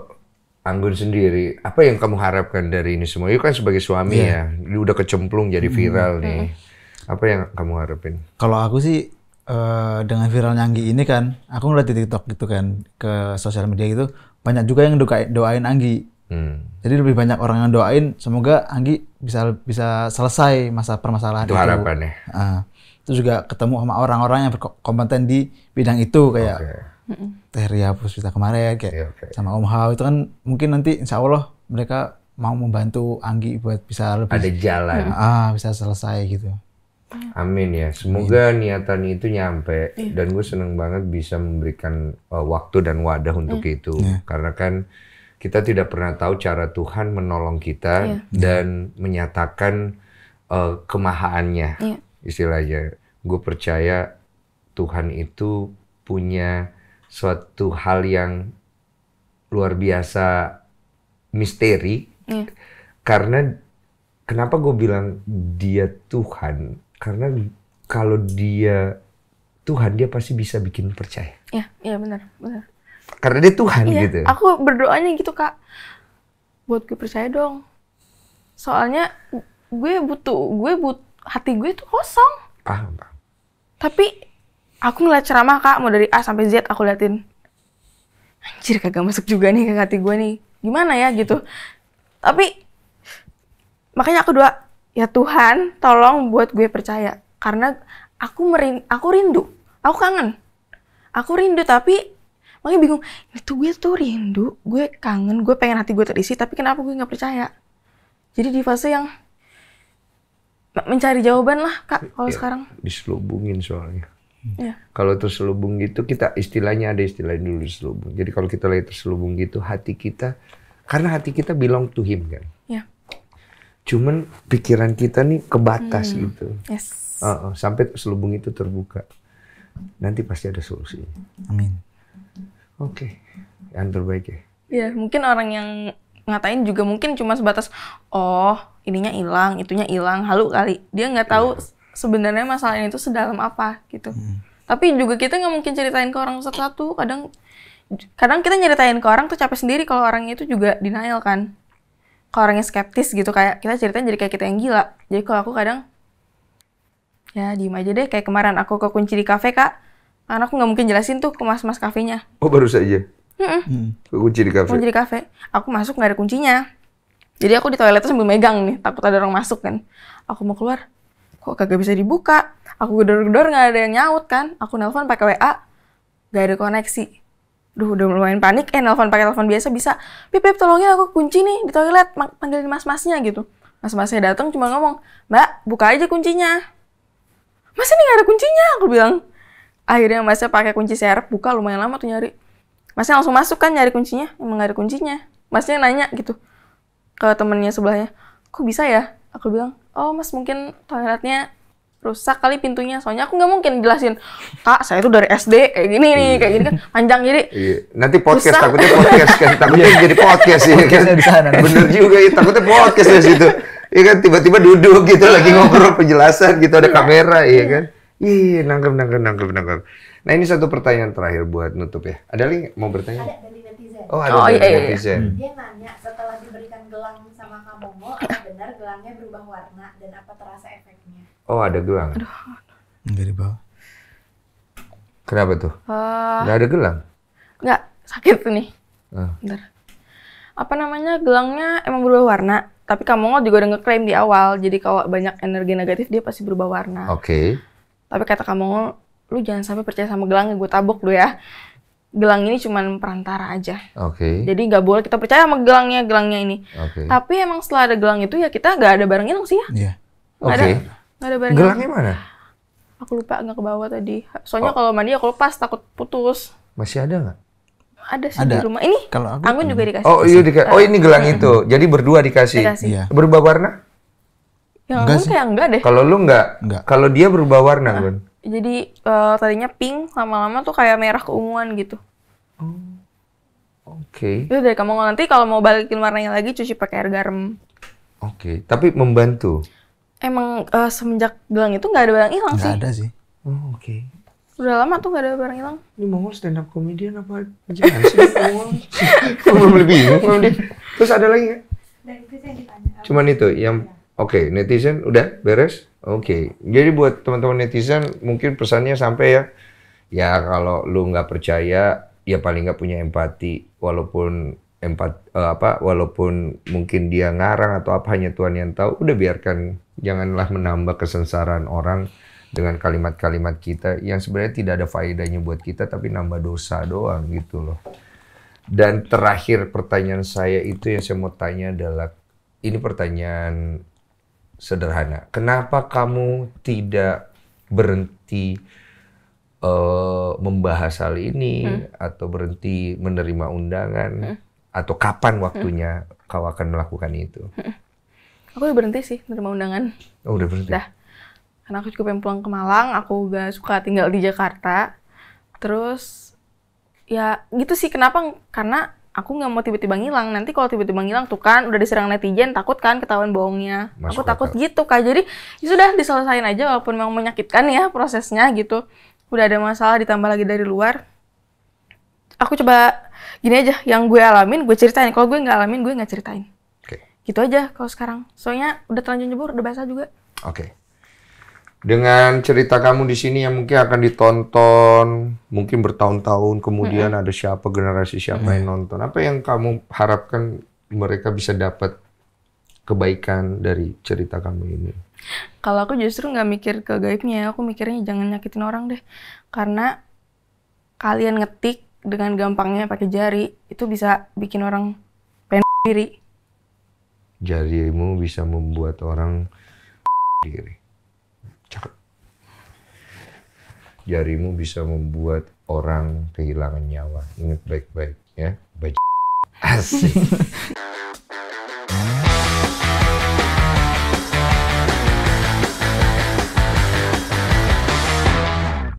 Anggun sendiri, apa yang kamu harapkan dari ini semua? Iya kan sebagai suami yeah. ya, lu udah kecemplung jadi hmm. viral hmm. nih. Apa yang kamu harapin? Kalau aku sih uh, dengan viral Anggi ini kan, aku ngeliat di TikTok gitu kan, ke sosial media gitu, banyak juga yang doain Anggi. Hmm. Jadi lebih banyak orang yang doain, semoga Anggi bisa bisa selesai masa permasalahan itu. Itu harapannya. Uh, ah. itu juga ketemu sama orang-orang yang berkompeten di bidang itu kayak. Okay mm-hmm. Teh Ria Puspita kemarin kayak okay, iya, okay. sama Om Hao itu kan mungkin nanti insya Allah mereka mau membantu Anggi buat bisa lebih ada jalan ah bisa selesai gitu Amin ya semoga Amin. niatan itu nyampe yeah. dan gue seneng banget bisa memberikan uh, waktu dan wadah untuk yeah. Mm. itu yeah. karena kan kita tidak pernah tahu cara Tuhan menolong kita yeah. dan menyatakan uh, kemahaannya yeah. istilahnya gue percaya Tuhan itu punya suatu hal yang luar biasa misteri yeah. karena kenapa gue bilang dia Tuhan karena kalau dia Tuhan dia pasti bisa bikin percaya ya ya benar benar karena dia Tuhan yeah, gitu aku berdoanya gitu kak buat gue percaya dong soalnya gue butuh gue but hati gue tuh kosong ah paham tapi Aku ngeliat ceramah kak, mau dari A sampai Z aku liatin. Anjir kagak masuk juga nih ke hati gue nih. Gimana ya gitu. Tapi makanya aku doa, ya Tuhan tolong buat gue percaya. Karena aku merin aku rindu, aku kangen. Aku rindu tapi makanya bingung, itu gue tuh rindu, gue kangen, gue pengen hati gue terisi, tapi kenapa gue gak percaya? Jadi di fase yang mencari jawaban lah kak iya, kalau ya, sekarang iya. diselubungin soalnya Iya. Kalau terselubung gitu kita istilahnya ada istilah dulu terselubung. Jadi kalau kita lagi terselubung gitu hati kita karena hati kita belong to him kan. Ya. Cuman pikiran kita nih kebatas hmm. gitu. Yes. Uh -uh, sampai terselubung itu terbuka. Nanti pasti ada solusi. Amin. Oke. Okay. Yang terbaik ya. Ya, mungkin orang yang ngatain juga mungkin cuma sebatas oh ininya hilang, itunya hilang, halu kali. Dia nggak tahu ya sebenarnya masalah ini tuh sedalam apa gitu. Hmm. Tapi juga kita nggak mungkin ceritain ke orang satu-satu. Kadang kadang kita nyeritain ke orang tuh capek sendiri kalau orangnya itu juga denial kan. Kalau orangnya skeptis gitu kayak kita ceritain jadi kayak kita yang gila. Jadi kalau aku kadang ya diem aja deh kayak kemarin aku ke kunci di kafe kak karena aku nggak mungkin jelasin tuh ke mas-mas kafenya oh baru saja Mm-mm. Hmm. kunci di kafe Kunci di kafe aku masuk nggak ada kuncinya jadi aku di toilet tuh sambil megang nih takut ada orang masuk kan aku mau keluar kok kagak bisa dibuka aku gedor-gedor nggak ada yang nyaut kan aku nelpon pakai WA nggak ada koneksi Duh, udah lumayan panik, eh nelpon pakai telepon biasa bisa, pip, pip tolongin aku kunci nih di toilet, panggilin mas-masnya gitu. Mas-masnya datang cuma ngomong, mbak buka aja kuncinya. Mas ini nggak ada kuncinya, aku bilang. Akhirnya masnya pakai kunci serep, buka lumayan lama tuh nyari. Masnya langsung masuk kan nyari kuncinya, emang nggak ada kuncinya. Masnya nanya gitu ke temennya sebelahnya, kok bisa ya? aku bilang oh mas mungkin toiletnya rusak kali pintunya soalnya aku nggak mungkin jelasin kak saya itu dari SD kayak gini nih kayak gini kan iya. panjang jadi iya. nanti podcast rusak. takutnya podcast kan takutnya jadi podcast ya kan di sana bener juga ya takutnya podcast dari situ Iya kan tiba-tiba duduk gitu lagi ngobrol penjelasan gitu ada kamera iya kan iya nangkep nangkep nangkep nangkep nah ini satu pertanyaan terakhir buat nutup ya ada lagi mau bertanya ada, Oh, ada oh, dari iya, iya, iya. netizen. Hmm. Dia nanya setelah diberikan gelang sama Kamomo, apa benar gelangnya berubah warna dan apa terasa efeknya? Oh, ada gelang. Aduh. Enggak di bawah. Kenapa tuh? Uh, ada gelang? Enggak, sakit nih. Ah. Uh. Bentar. Apa namanya, gelangnya emang berubah warna. Tapi kamu juga udah ngeklaim di awal, jadi kalau banyak energi negatif dia pasti berubah warna. Oke. Okay. Tapi kata kamu, lu jangan sampai percaya sama gelangnya, gue tabok lu ya gelang ini cuma perantara aja. Oke. Okay. Jadi nggak boleh kita percaya sama gelangnya, gelangnya ini. Oke. Okay. Tapi emang setelah ada gelang itu ya kita nggak ada barang hilang sih ya. Iya. Yeah. Oke. Okay. Nggak ada barang Gelangnya mana? Aku lupa nggak ke bawah tadi. Soalnya oh. kalau mandi aku lepas takut putus. Masih ada nggak? Ada sih ada. di rumah. Ini kalau aku Anggun juga dikasih. Oh iya dikasih. Oh ini gelang itu. Iya. Jadi berdua dikasih. dikasih. Iya. Berubah warna? Yang enggak Anggun kayak enggak deh. Kalau lu enggak? Enggak. Kalau dia berubah warna, Anggun? Nah. Jadi uh, tadinya pink lama-lama tuh kayak merah keunguan gitu. Oh. Oke. Okay. Itu dari kamu nanti kalau mau balikin warnanya lagi cuci pakai air garam. Oke, okay. tapi membantu. Emang uh, semenjak bilang itu nggak ada barang hilang sih? Nggak ada sih. Oh, oke. Okay. Udah lama tuh gak ada barang hilang. Ini mau stand up comedian apa jangan sih Mongol. Ya? Belum lebih. Terus ada lagi nggak? Nah, Cuman itu yang Oke, okay, netizen udah beres. Oke. Okay. Jadi buat teman-teman netizen mungkin pesannya sampai ya. Ya kalau lu nggak percaya, ya paling nggak punya empati. Walaupun empat eh, apa, walaupun mungkin dia ngarang atau apa hanya Tuhan yang tahu. Udah biarkan, janganlah menambah kesengsaraan orang dengan kalimat-kalimat kita yang sebenarnya tidak ada faedahnya buat kita tapi nambah dosa doang gitu loh. Dan terakhir pertanyaan saya itu yang saya mau tanya adalah ini pertanyaan sederhana. Kenapa kamu tidak berhenti uh, membahas hal ini hmm. atau berhenti menerima undangan hmm. atau kapan hmm. waktunya hmm. kau akan melakukan itu? Hmm. Aku udah berhenti sih menerima undangan. Oh, udah berhenti. Dah. Karena aku juga pengen pulang ke Malang, aku gak suka tinggal di Jakarta. Terus ya gitu sih kenapa? Karena aku nggak mau tiba-tiba ngilang nanti kalau tiba-tiba ngilang tuh kan udah diserang netizen takut kan ketahuan bohongnya Masuk aku takut akal. gitu kak jadi ya sudah diselesaikan aja walaupun memang menyakitkan ya prosesnya gitu udah ada masalah ditambah lagi dari luar aku coba gini aja yang gue alamin gue ceritain kalau gue nggak alamin gue nggak ceritain okay. gitu aja kalau sekarang soalnya udah terlanjur nyebur udah basah juga oke okay dengan cerita kamu di sini yang mungkin akan ditonton mungkin bertahun-tahun kemudian -hmm. ada siapa generasi siapa -hmm. yang nonton apa yang kamu harapkan mereka bisa dapat kebaikan dari cerita kamu ini kalau aku justru nggak mikir ke gaibnya aku mikirnya jangan nyakitin orang deh karena kalian ngetik dengan gampangnya pakai jari itu bisa bikin orang pengen diri jarimu bisa membuat orang diri jarimu bisa membuat orang kehilangan nyawa. Ingat baik-baik ya. baca Asik.